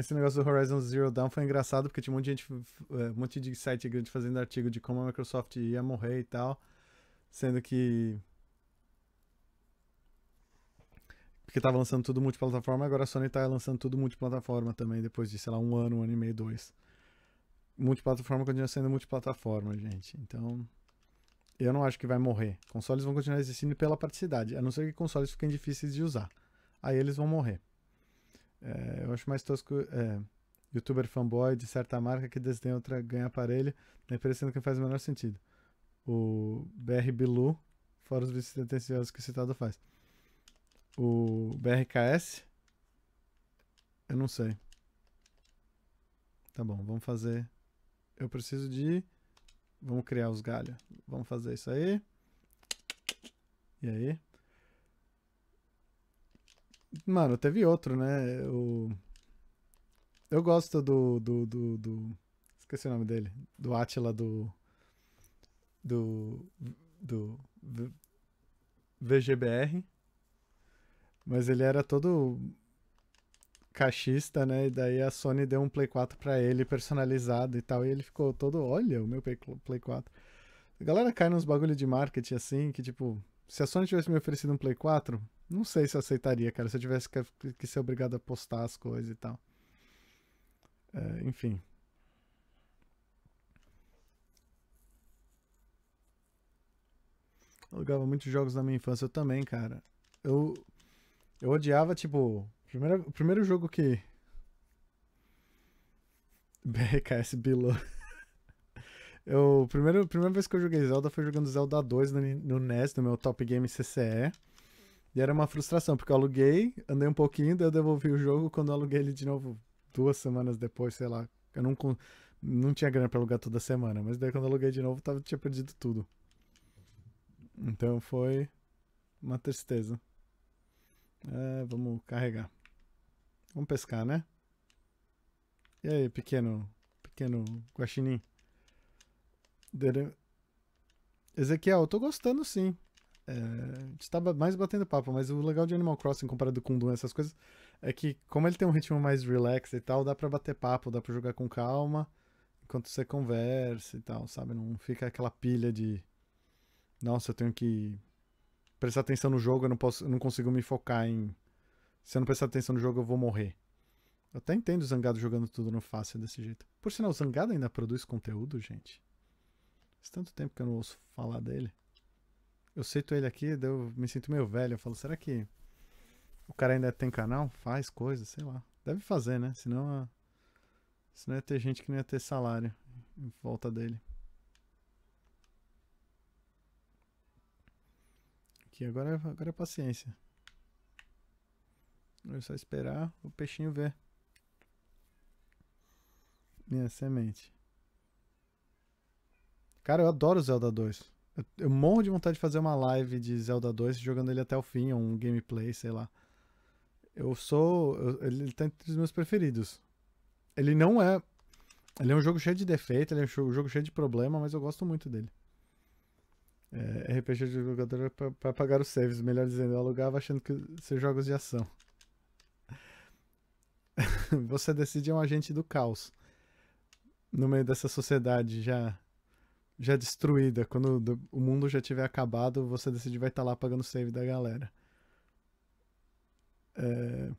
Esse negócio do Horizon Zero Dawn foi engraçado, porque tinha um monte de gente, é, um monte de site grande fazendo artigo de como a Microsoft ia morrer e tal. Sendo que. Porque tava lançando tudo multiplataforma, agora a Sony tá lançando tudo multiplataforma também, depois de, sei lá, um ano, um ano e meio, dois. Multiplataforma continua sendo multiplataforma, gente. Então. Eu não acho que vai morrer. Consoles vão continuar existindo pela praticidade, a não ser que consoles fiquem difíceis de usar. Aí eles vão morrer. É, eu acho mais tosco é, youtuber fanboy de certa marca que desdenha outra ganha aparelho, né, parecendo que faz o menor sentido. O BR Bilu, fora os vícios tendenciosos que o citado faz. O BRKS, eu não sei. Tá bom, vamos fazer. Eu preciso de. Vamos criar os galhos. Vamos fazer isso aí. E aí? Mano, teve outro, né? O... Eu gosto do, do, do, do... Esqueci o nome dele. Do Átila do. Do. Do. VGBR. Mas ele era todo cachista né? E daí a Sony deu um Play 4 para ele personalizado e tal. E ele ficou todo, olha, o meu Play 4. A galera cai nos bagulho de marketing assim, que tipo, se a Sony tivesse me oferecido um Play 4, não sei se eu aceitaria, cara, se eu tivesse que, que ser obrigado a postar as coisas e tal. É, enfim. Eu jogava muitos jogos na minha infância, eu também, cara. Eu, eu odiava, tipo. Primeiro, o primeiro jogo que. BRKS Below. eu, primeiro, primeira vez que eu joguei Zelda foi jogando Zelda 2 no, no NES, no meu Top Game CCE. E era uma frustração, porque eu aluguei, andei um pouquinho, daí eu devolvi o jogo. Quando eu aluguei ele de novo, duas semanas depois, sei lá. Eu não, não tinha grana pra alugar toda semana, mas daí quando eu aluguei de novo, tava, tinha perdido tudo. Então foi uma tristeza. É, vamos carregar. Vamos pescar, né? E aí, pequeno, pequeno guaxinim? Ezequiel, eu tô gostando sim. É, estava tá mais batendo papo, mas o legal de Animal Crossing comparado com Doom, essas coisas, é que como ele tem um ritmo mais relax e tal, dá para bater papo, dá para jogar com calma, enquanto você conversa e tal, sabe? Não fica aquela pilha de nossa, eu tenho que prestar atenção no jogo, eu não posso, eu não consigo me focar em se eu não prestar atenção no jogo eu vou morrer. Eu até entendo o Zangado jogando tudo no fácil desse jeito. Por sinal, o Zangado ainda produz conteúdo, gente. Faz tanto tempo que eu não ouço falar dele eu cito ele aqui, eu me sinto meio velho. Eu falo, será que o cara ainda tem canal? Faz coisa, sei lá. Deve fazer, né? Senão, ah, senão ia ter gente que não ia ter salário em volta dele. Aqui, agora, agora é paciência. É só esperar o peixinho ver. Minha semente. Cara, eu adoro Zelda 2. Eu, morro de vontade de fazer uma live de Zelda 2 jogando ele até o fim, ou um gameplay, sei lá. Eu sou. Eu, ele tá entre os meus preferidos. Ele não é. Ele é um jogo cheio de defeito, ele é um jogo cheio de problema, mas eu gosto muito dele. É, RPG de jogador é para pagar os saves, melhor dizendo, eu alugava achando que ser jogos de ação. Você decide é um agente do caos no meio dessa sociedade já já destruída, quando o mundo já tiver acabado, você decide vai estar tá lá pagando save da galera. É...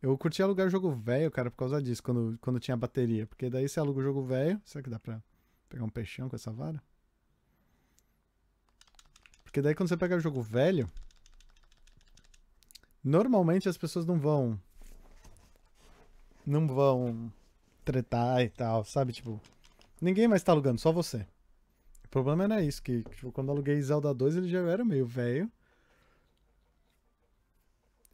Eu curti alugar jogo velho, cara, por causa disso, quando, quando tinha bateria. Porque daí você aluga o jogo velho. Será que dá pra pegar um peixão com essa vara? Porque daí quando você pega o jogo velho. Normalmente as pessoas não vão. Não vão tretar e tal, sabe? Tipo, ninguém mais tá alugando, só você. O problema não é isso, que tipo, quando aluguei Zelda 2 ele já era meio velho.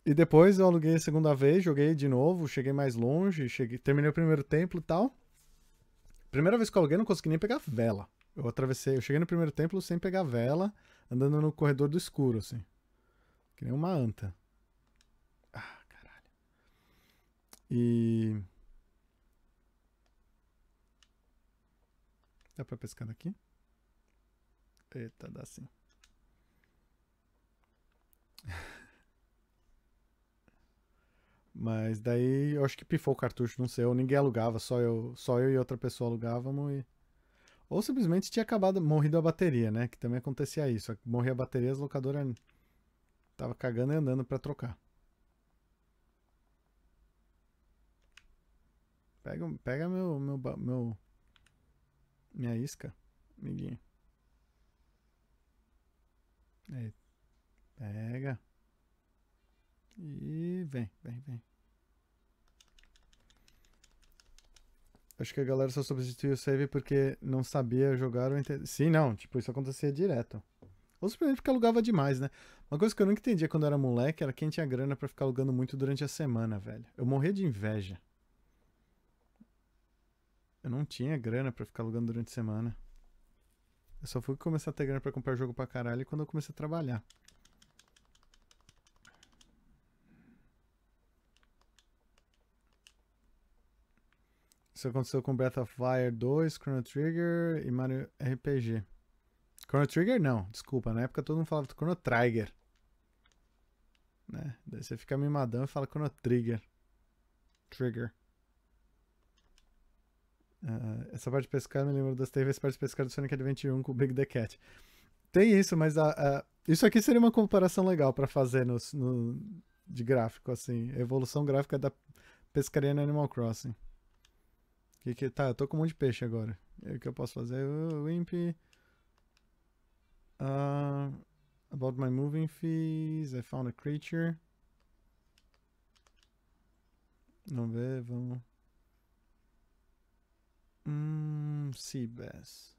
E depois eu aluguei a segunda vez, joguei de novo, cheguei mais longe, cheguei, terminei o primeiro templo e tal. Primeira vez que eu aluguei, não consegui nem pegar vela. Eu atravessei, eu cheguei no primeiro templo sem pegar vela, andando no corredor do escuro, assim. Que nem uma anta. Ah, caralho. E. Dá pra pescar daqui? Eita, dá sim. Mas daí eu acho que pifou o cartucho, não sei, ou ninguém alugava, só eu, só eu e outra pessoa alugávamos e. Ou simplesmente tinha acabado, morrido a bateria, né? Que também acontecia isso. Morria a bateria, as locadoras tava cagando e andando para trocar. Pega, pega meu, meu, meu minha isca, amiguinho. Aí, pega. E vem, vem, vem. Acho que a galera só substituiu o save porque não sabia jogar ou entender. Sim, não. Tipo, isso acontecia direto. Ou simplesmente porque alugava demais, né? Uma coisa que eu nunca entendia quando era moleque era quem tinha grana para ficar alugando muito durante a semana, velho. Eu morria de inveja. Eu não tinha grana para ficar alugando durante a semana. Eu só fui começar a ter grana pra comprar jogo pra caralho quando eu comecei a trabalhar. Isso aconteceu com Breath of Fire 2, Chrono Trigger e Mario RPG. Chrono Trigger não, desculpa, na época todo mundo falava Chrono Trigger. Né? Daí você fica mimadão e fala Chrono Trigger. Trigger. Uh, essa parte de pescar me lembra das TVs parte de pescar do Sonic Adventure 1 com o Big the Cat. Tem isso, mas a, isso aqui seria uma comparação legal para fazer no, no, de gráfico, assim. Evolução gráfica da pescaria no Animal Crossing. Que, que, tá, eu tô com um monte de peixe agora. o que eu posso fazer? Uh, Wimp. Uh, about my moving fees. I found a creature. Vamos ver, vamos. Hum, Seabass.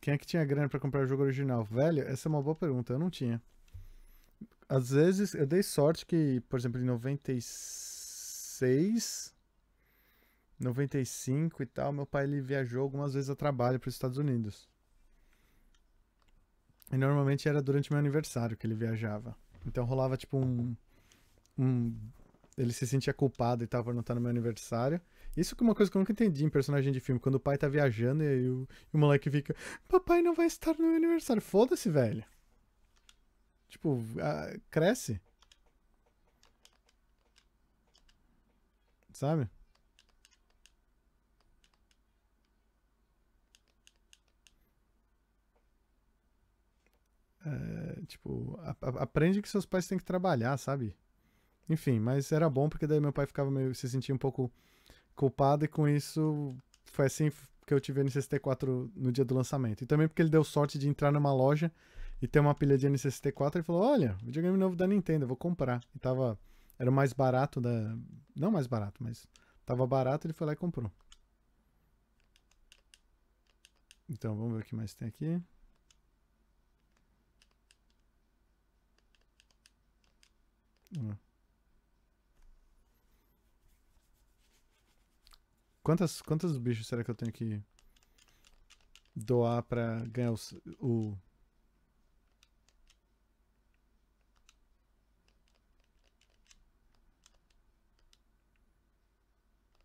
Quem é que tinha grana para comprar o jogo original? Velho, essa é uma boa pergunta, eu não tinha. Às vezes, eu dei sorte que, por exemplo, em 96, 95 e tal, meu pai ele viajou algumas vezes a trabalho para os Estados Unidos. E normalmente era durante meu aniversário que ele viajava. Então rolava tipo um, um ele se sentia culpado e tava por não estar no meu aniversário. Isso é uma coisa que eu nunca entendi em personagem de filme, quando o pai tá viajando e o, e o moleque fica, papai não vai estar no meu aniversário. Foda-se, velho. Tipo, a, cresce. Sabe? É, tipo, a, a, aprende que seus pais têm que trabalhar, sabe? Enfim, mas era bom porque daí meu pai ficava meio, se sentia um pouco culpado e com isso foi assim que eu tive a NCST4 no dia do lançamento. E também porque ele deu sorte de entrar numa loja e ter uma pilha de NCST4 e falou: "Olha, videogame novo da Nintendo, eu vou comprar". E tava era o mais barato da não mais barato, mas tava barato, ele foi lá e comprou. Então, vamos ver o que mais tem aqui. Hum. Quantas, quantos bichos será que eu tenho que doar pra ganhar o, o...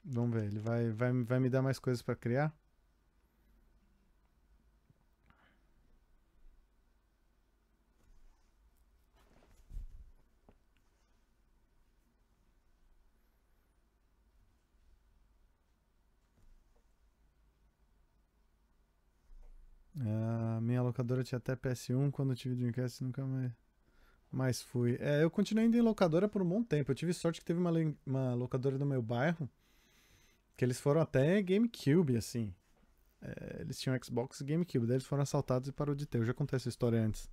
Vamos ver, ele vai, vai, vai me dar mais coisas pra criar? locadora tinha até PS1, quando eu tive Dreamcast nunca mais, mais fui. É, eu continuei indo em locadora por um bom tempo. Eu tive sorte que teve uma, uma locadora no meu bairro, que eles foram até GameCube, assim. É, eles tinham Xbox e GameCube, daí eles foram assaltados e parou de ter. Eu já contei essa história antes.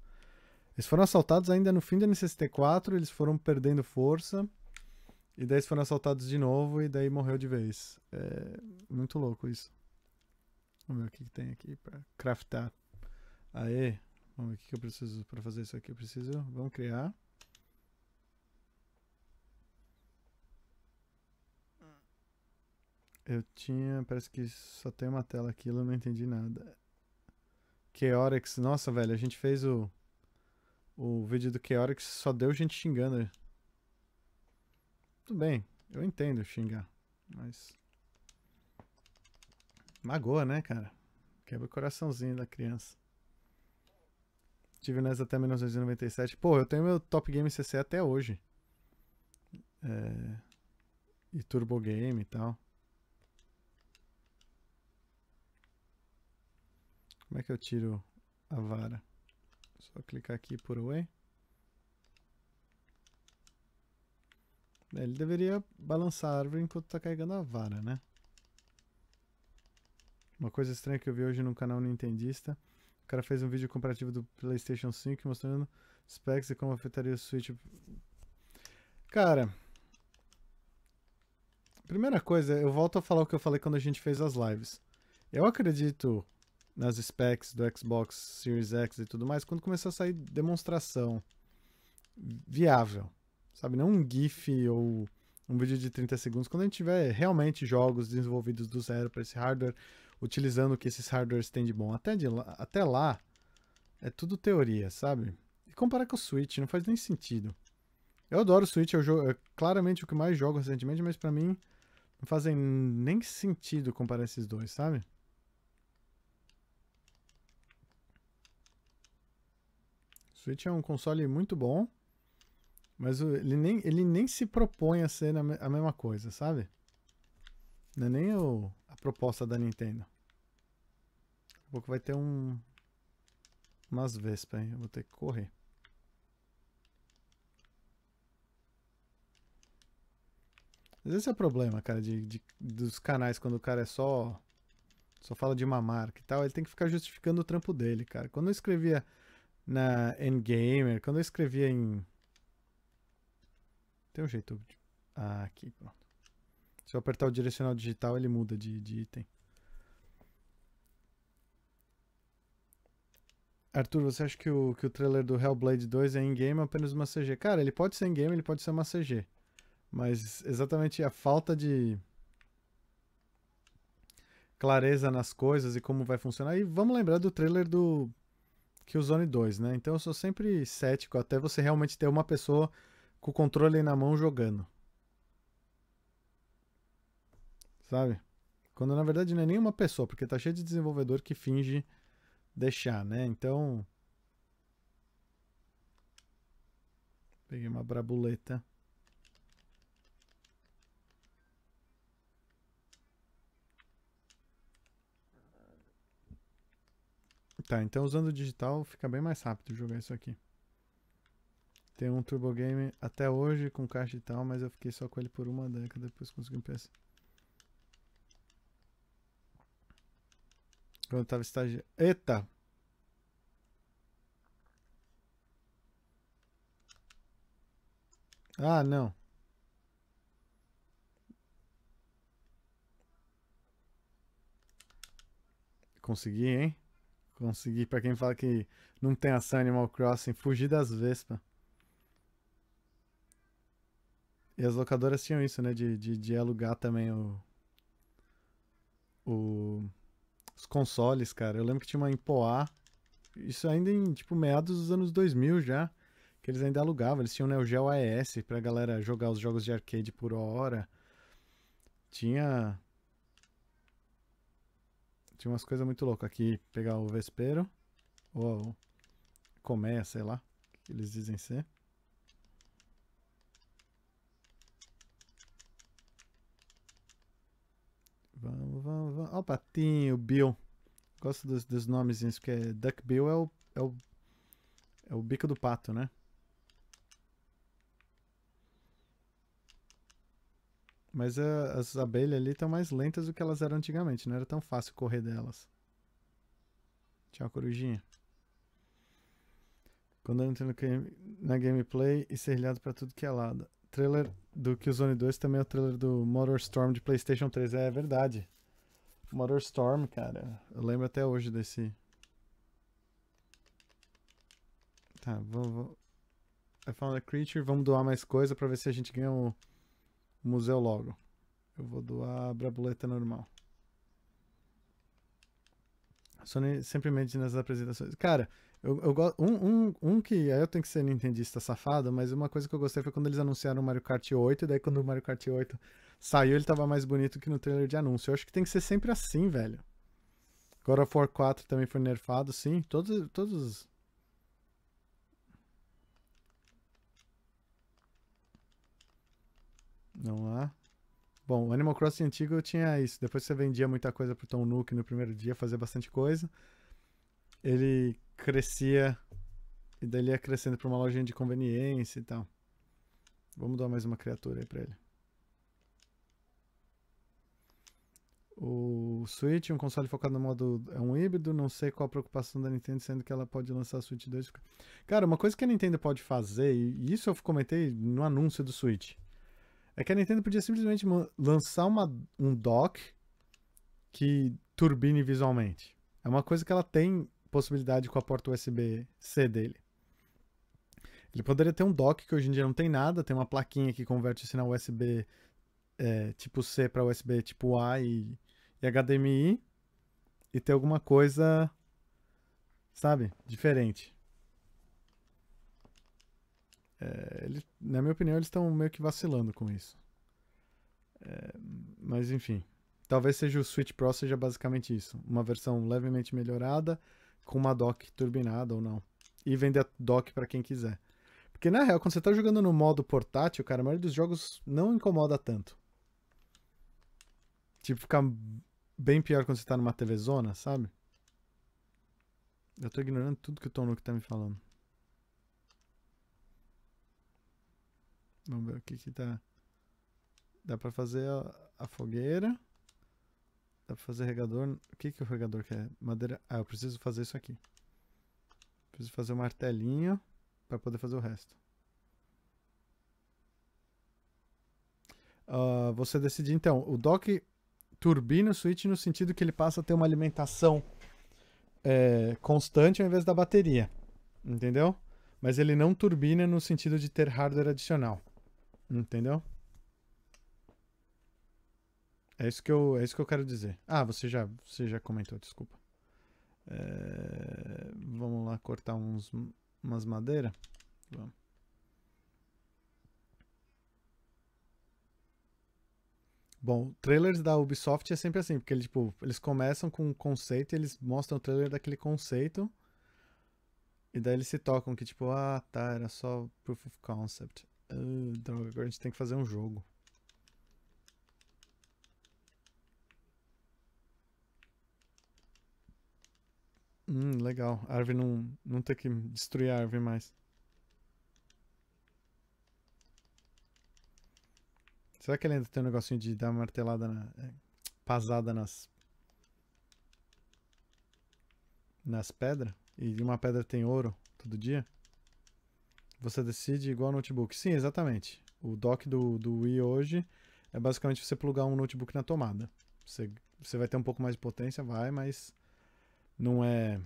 Eles foram assaltados ainda no fim da N64, eles foram perdendo força. E daí eles foram assaltados de novo e daí morreu de vez. É muito louco isso. Vamos ver o que, que tem aqui pra craftar. Aê, vamos ver o que eu preciso para fazer isso aqui. Eu preciso, vamos criar. Eu tinha, parece que só tem uma tela aqui, eu não entendi nada. Keorix, nossa velho, a gente fez o o vídeo do Keorix, só deu gente xingando. Tudo bem, eu entendo xingar, mas magoa, né, cara? Quebra o coraçãozinho da criança. Tive NES até 1997. Pô, eu tenho meu Top Game CC até hoje. É... E Turbo Game e tal. Como é que eu tiro a vara? Só clicar aqui por away. É, ele deveria balançar a árvore enquanto tá carregando a vara, né? Uma coisa estranha que eu vi hoje no canal Nintendista o cara fez um vídeo comparativo do PlayStation 5 mostrando specs e como afetaria o Switch. Cara, primeira coisa, eu volto a falar o que eu falei quando a gente fez as lives. Eu acredito nas specs do Xbox Series X e tudo mais quando começar a sair demonstração viável, sabe? Não um GIF ou um vídeo de 30 segundos. Quando a gente tiver realmente jogos desenvolvidos do zero para esse hardware utilizando o que esses hardwares têm de bom. Até, de lá, até lá, é tudo teoria, sabe? E comparar com o Switch, não faz nem sentido. Eu adoro o Switch, eu jogo, é claramente o que mais jogo recentemente, mas para mim não fazem nem sentido comparar esses dois, sabe? O Switch é um console muito bom, mas ele nem, ele nem se propõe a ser a mesma coisa, sabe? Não é nem o proposta da Nintendo. Daqui a pouco vai ter um... Umas vespas, hein? Eu vou ter que correr. Mas esse é o problema, cara, de, de, dos canais, quando o cara é só só fala de uma marca e tal, ele tem que ficar justificando o trampo dele, cara. Quando eu escrevia na Endgamer, quando eu escrevia em... Tem um jeito... De... Ah, aqui, pronto. Se eu apertar o direcional digital, ele muda de, de item. Arthur, você acha que o, que o trailer do Hellblade 2 é in-game ou apenas uma CG? Cara, ele pode ser in-game, ele pode ser uma CG. Mas exatamente a falta de clareza nas coisas e como vai funcionar. E vamos lembrar do trailer do Killzone 2, né? Então eu sou sempre cético até você realmente ter uma pessoa com o controle na mão jogando. Sabe? Quando na verdade não é nenhuma pessoa, porque tá cheio de desenvolvedor que finge deixar, né? Então. Peguei uma brabuleta. Tá, então usando o digital fica bem mais rápido jogar isso aqui. Tem um Turbo Game até hoje com caixa e tal, mas eu fiquei só com ele por uma década, depois consegui um PS. Quando eu tava estagiando. Eita! Ah, não. Consegui, hein? Consegui. Pra quem fala que não tem ação Animal Crossing, fugir das vespas. E as locadoras tinham isso, né? De, de, de alugar também o. O os consoles, cara. Eu lembro que tinha uma em Poá, isso ainda em, tipo, meados dos anos 2000 já, que eles ainda alugavam. Eles tinham o né, o Geo AES pra galera jogar os jogos de arcade por hora. Tinha... Tinha umas coisas muito loucas aqui. Pegar o Vespero, ou Comé, sei lá, que eles dizem ser. Vamos, vamos, vamos. Ó, o patinho, Bill. Gosto dos, dos nomezinhos, porque é Duck Bill é o, é o, é o bico do pato, né? Mas a, as abelhas ali estão mais lentas do que elas eram antigamente, não era tão fácil correr delas. Tchau, corujinha. Quando eu entro na gameplay e ser para tudo que é lado trailer do Killzone 2 também é o trailer do Motor Storm de PlayStation 3. É, é verdade. Motor Storm, cara. Eu lembro até hoje desse. Tá, vamos. I found a creature. Vamos doar mais coisa pra ver se a gente ganha o, museu logo. Eu vou doar a brabuleta normal. Sony sempre mente nas apresentações. Cara, eu, eu gosto. Um, um, um que. Aí eu tenho que ser nintendista safado, mas uma coisa que eu gostei foi quando eles anunciaram o Mario Kart 8, e daí quando o Mario Kart 8 saiu, ele tava mais bonito que no trailer de anúncio. Eu acho que tem que ser sempre assim, velho. God of War 4 também foi nerfado, sim. Todos. todos... Não há. Bom, Animal Crossing antigo tinha isso. Depois você vendia muita coisa pro Tom Nook no primeiro dia, fazia bastante coisa. Ele crescia e dele ia crescendo para uma lojinha de conveniência e tal. Vamos dar mais uma criatura aí para ele. O Switch é um console focado no modo. É um híbrido, não sei qual a preocupação da Nintendo, sendo que ela pode lançar a Switch 2. Cara, uma coisa que a Nintendo pode fazer, e isso eu comentei no anúncio do Switch, é que a Nintendo podia simplesmente lançar uma, um dock que turbine visualmente. É uma coisa que ela tem possibilidade com a porta USB-C dele. Ele poderia ter um dock, que hoje em dia não tem nada, tem uma plaquinha que converte o sinal USB é, tipo C para USB tipo A e, e HDMI, e ter alguma coisa, sabe, diferente. É, ele, na minha opinião, eles estão meio que vacilando com isso. É, mas enfim, talvez seja o Switch Pro seja basicamente isso, uma versão levemente melhorada com uma dock turbinada ou não. E vender a dock para quem quiser. Porque na real, quando você tá jogando no modo portátil, cara, a maioria dos jogos não incomoda tanto. Tipo, ficar bem pior quando você tá numa TV zona, sabe? Eu tô ignorando tudo que o Tom Luke tá me falando. Vamos ver o que que tá... Dá pra fazer a, a fogueira. Dá pra fazer regador. O que, que o regador quer? Madeira. Ah, eu preciso fazer isso aqui. Preciso fazer um martelinho para poder fazer o resto. Uh, você decide então. O dock turbina o switch no sentido que ele passa a ter uma alimentação é, constante ao invés da bateria. Entendeu? Mas ele não turbina no sentido de ter hardware adicional. Entendeu? É isso que eu, é isso que eu quero dizer. Ah, você já, você já comentou, desculpa. É, vamos lá cortar uns, umas madeiras. Vamos. Bom, trailers da Ubisoft é sempre assim, porque eles, tipo, eles começam com um conceito e eles mostram o trailer daquele conceito. E daí eles se tocam que, tipo, ah, tá, era só proof of concept. Uh, droga, agora a gente tem que fazer um jogo. Hum, legal. A árvore não, não tem que destruir a árvore mais. Será que ele ainda tem um negocinho de dar martelada na... É, pasada nas... Nas pedras? E uma pedra tem ouro todo dia? Você decide igual notebook. Sim, exatamente. O dock do, do Wii hoje é basicamente você plugar um notebook na tomada. Você, você vai ter um pouco mais de potência, vai, mas não é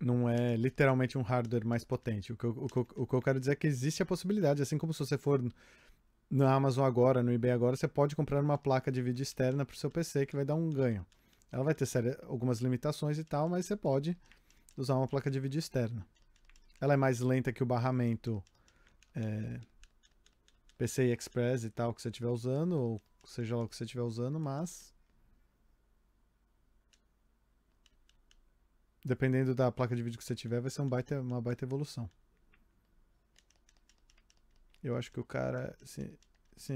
não é literalmente um hardware mais potente. O que, eu, o, o, o que eu quero dizer é que existe a possibilidade, assim como se você for na Amazon agora, no eBay agora, você pode comprar uma placa de vídeo externa para o seu PC que vai dar um ganho. Ela vai ter algumas limitações e tal, mas você pode usar uma placa de vídeo externa. Ela é mais lenta que o barramento é, PCI Express e tal que você estiver usando, ou seja lá o que você estiver usando, mas dependendo da placa de vídeo que você tiver, vai ser um baita, uma baita evolução. Eu acho que o cara se, se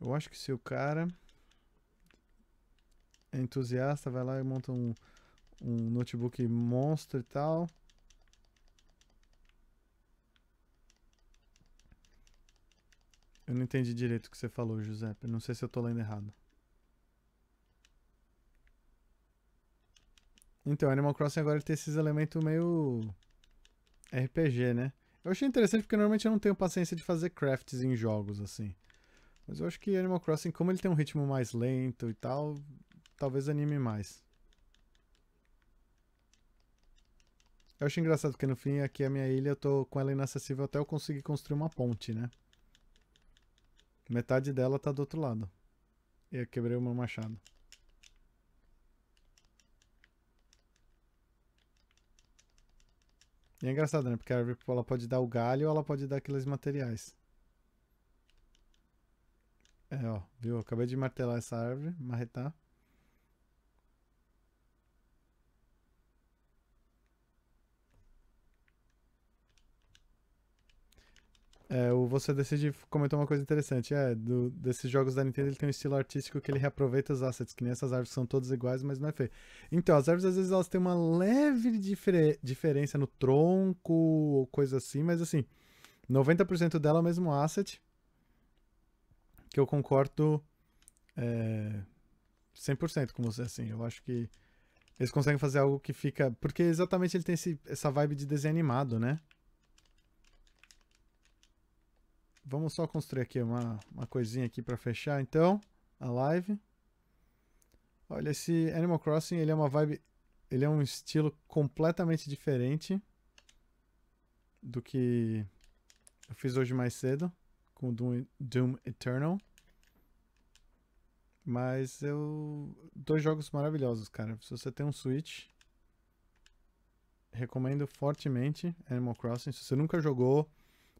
Eu acho que se o cara é entusiasta, vai lá e monta um, um notebook monstro e tal. Eu não entendi direito o que você falou, Giuseppe. Não sei se eu estou lendo errado. Então, Animal Crossing agora tem esses elementos meio RPG, né? Eu achei interessante porque normalmente eu não tenho paciência de fazer crafts em jogos assim. Mas eu acho que Animal Crossing, como ele tem um ritmo mais lento e tal, talvez anime mais. Eu acho engraçado porque no fim aqui é a minha ilha eu tô com ela inacessível até eu conseguir construir uma ponte, né? Metade dela tá do outro lado. E eu quebrei o meu machado. E é engraçado, né? Porque a árvore ela pode dar o galho ou ela pode dar aqueles materiais. É, ó. Viu? acabei de martelar essa árvore, marretar. É, o Você Decide comentou uma coisa interessante. É, do, desses jogos da Nintendo, ele tem um estilo artístico que ele reaproveita os assets, que nem essas árvores são todas iguais, mas não é feio. Então, as árvores às vezes elas têm uma leve difere, diferença no tronco ou coisa assim, mas assim, 90% dela é o mesmo asset, que eu concordo é, 100% com você, assim. Eu acho que eles conseguem fazer algo que fica... Porque exatamente ele tem esse, essa vibe de desenho animado, né? Vamos só construir aqui uma, uma coisinha aqui para fechar, então, a live. Olha, esse Animal Crossing, ele é uma vibe... Ele é um estilo completamente diferente do que eu fiz hoje mais cedo, com Doom, Doom Eternal. Mas eu... Dois jogos maravilhosos, cara. Se você tem um Switch, recomendo fortemente Animal Crossing. Se você nunca jogou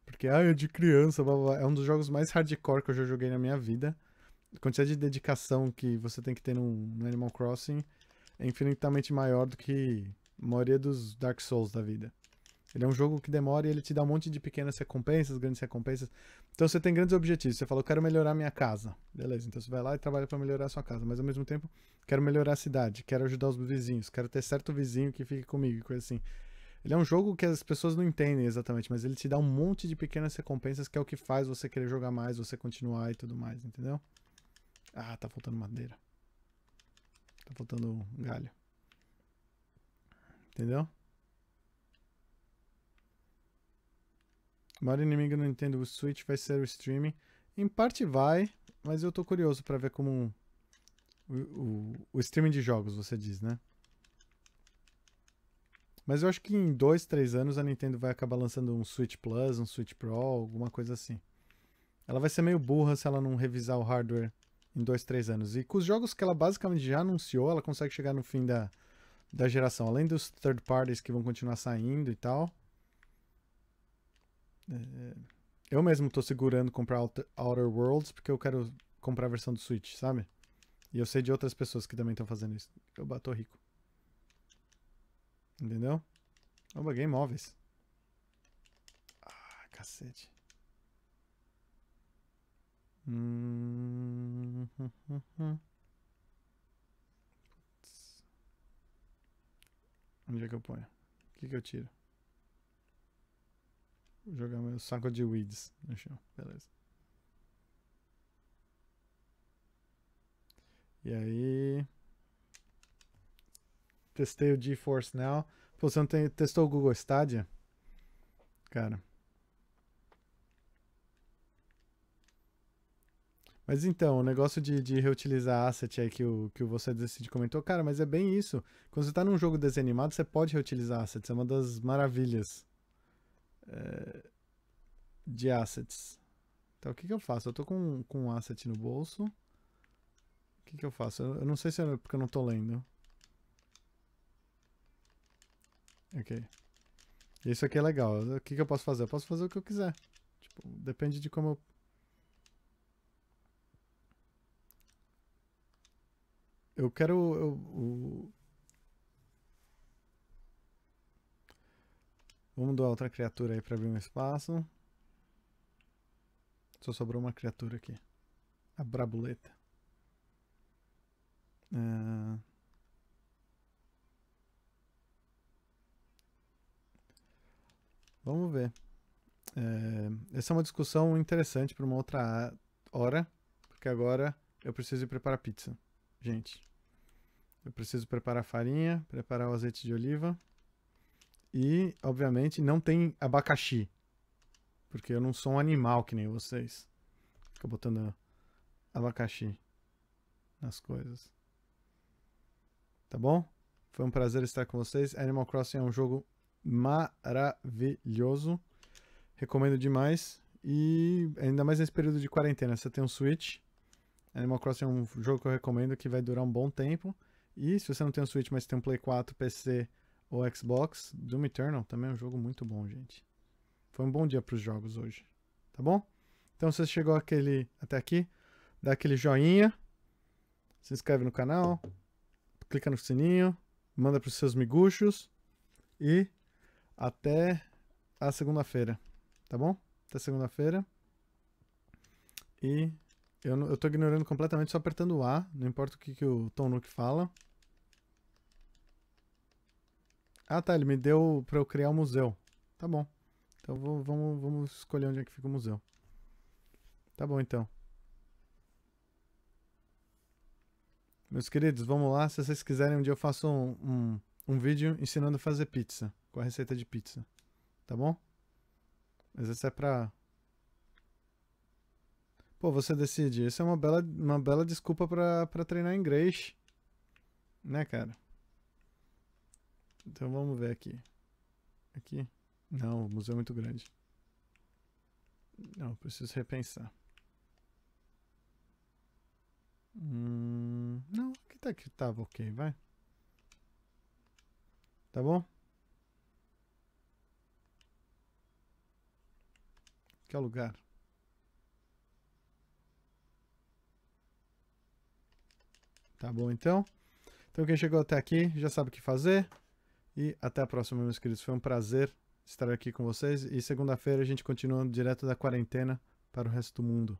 porque, ah, é de criança, blá, blá, É um dos jogos mais hardcore que eu já joguei na minha vida. A quantidade de dedicação que você tem que ter no, no Animal Crossing é infinitamente maior do que a maioria dos Dark Souls da vida. Ele é um jogo que demora e ele te dá um monte de pequenas recompensas, grandes recompensas. Então você tem grandes objetivos. Você fala, eu quero melhorar minha casa. Beleza, então você vai lá e trabalha para melhorar a sua casa. Mas ao mesmo tempo, quero melhorar a cidade, quero ajudar os vizinhos, quero ter certo vizinho que fique comigo, e coisa assim. Ele é um jogo que as pessoas não entendem exatamente, mas ele te dá um monte de pequenas recompensas que é o que faz você querer jogar mais, você continuar e tudo mais, entendeu? Ah, tá faltando madeira. Tá faltando galho. Entendeu? O maior inimigo entendo o Switch vai ser o streaming. Em parte vai, mas eu tô curioso para ver como o, o, o streaming de jogos, você diz, né? Mas eu acho que em dois, três anos a Nintendo vai acabar lançando um Switch Plus, um Switch Pro, alguma coisa assim. Ela vai ser meio burra se ela não revisar o hardware em dois, três anos. E com os jogos que ela basicamente já anunciou, ela consegue chegar no fim da, da geração. Além dos third parties que vão continuar saindo e tal. É, eu mesmo estou segurando comprar Outer Worlds porque eu quero comprar a versão do Switch, sabe? E eu sei de outras pessoas que também estão fazendo isso. Eu bato rico. Entendeu? Eu buguei móveis. Ah, cacete. hum. Onde é que eu ponho? O que, que eu tiro? Vou jogar meu saco de weeds no chão. Beleza. E aí. Testei o GeForce Now. Pô, você não tem, testou o Google Stadia? Cara. Mas então, o negócio de, de, reutilizar asset aí que o, que o você decide comentou, cara, mas é bem isso. Quando você está num jogo desanimado, você pode reutilizar assets. É uma das maravilhas é, de assets. Então, o que, que eu faço? Eu estou com, com um asset no bolso. O que, que eu faço? Eu, eu não sei se é porque eu não estou lendo. Ok. Isso aqui é legal. O que, que eu posso fazer? Eu posso fazer o que eu quiser. Tipo, depende de como eu... Eu quero... Eu, eu... Vamos doar outra criatura aí pra abrir um espaço. Só sobrou uma criatura aqui. A brabuleta. Uh... Vamos ver. É, essa é uma discussão interessante para uma outra hora, porque agora eu preciso preparar pizza. Gente, eu preciso preparar farinha, preparar o azeite de oliva e, obviamente, não tem abacaxi, porque eu não sou um animal que nem vocês. Fica botando abacaxi nas coisas. Tá bom? Foi um prazer estar com vocês. Animal Crossing é um jogo maravilhoso. Recomendo demais. E ainda mais nesse período de quarentena, você tem um Switch. Animal Crossing é um jogo que eu recomendo que vai durar um bom tempo. E se você não tem um Switch, mas tem um Play 4, PC ou Xbox, Doom Eternal também é um jogo muito bom, gente. Foi um bom dia para os jogos hoje, tá bom? Então, se você chegou aquele, até aqui, dá aquele joinha, se inscreve no canal, clica no sininho, manda para os seus miguxos e até a segunda-feira, tá bom? Até segunda-feira. E eu, eu tô ignorando completamente, só apertando o A, não importa o que, que o Tom Nook fala. Ah tá, ele me deu pra eu criar o um museu. Tá bom. Então vou, vamos, vamos escolher onde é que fica o museu. Tá bom então. Meus queridos, vamos lá. Se vocês quiserem, um dia eu faço um, um, um vídeo ensinando a fazer pizza com a receita de pizza. Tá bom? Mas isso é pra. Pô, você decide. Isso é uma bela, uma bela desculpa pra, pra treinar inglês. Né, cara? Então vamos ver aqui. Aqui? Não, o museu é muito grande. Não, preciso repensar. Hum, não, aqui tá que tava ok, vai. Tá bom? que é o lugar. Tá bom, então. Então, quem chegou até aqui já sabe o que fazer. E até a próxima, meus queridos. Foi um prazer estar aqui com vocês. E segunda-feira a gente continua direto da quarentena para o resto do mundo.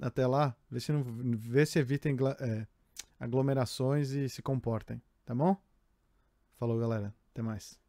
Até lá, vê se, não, vê se evitem é, aglomerações e se comportem, tá bom? Falou, galera. Até mais.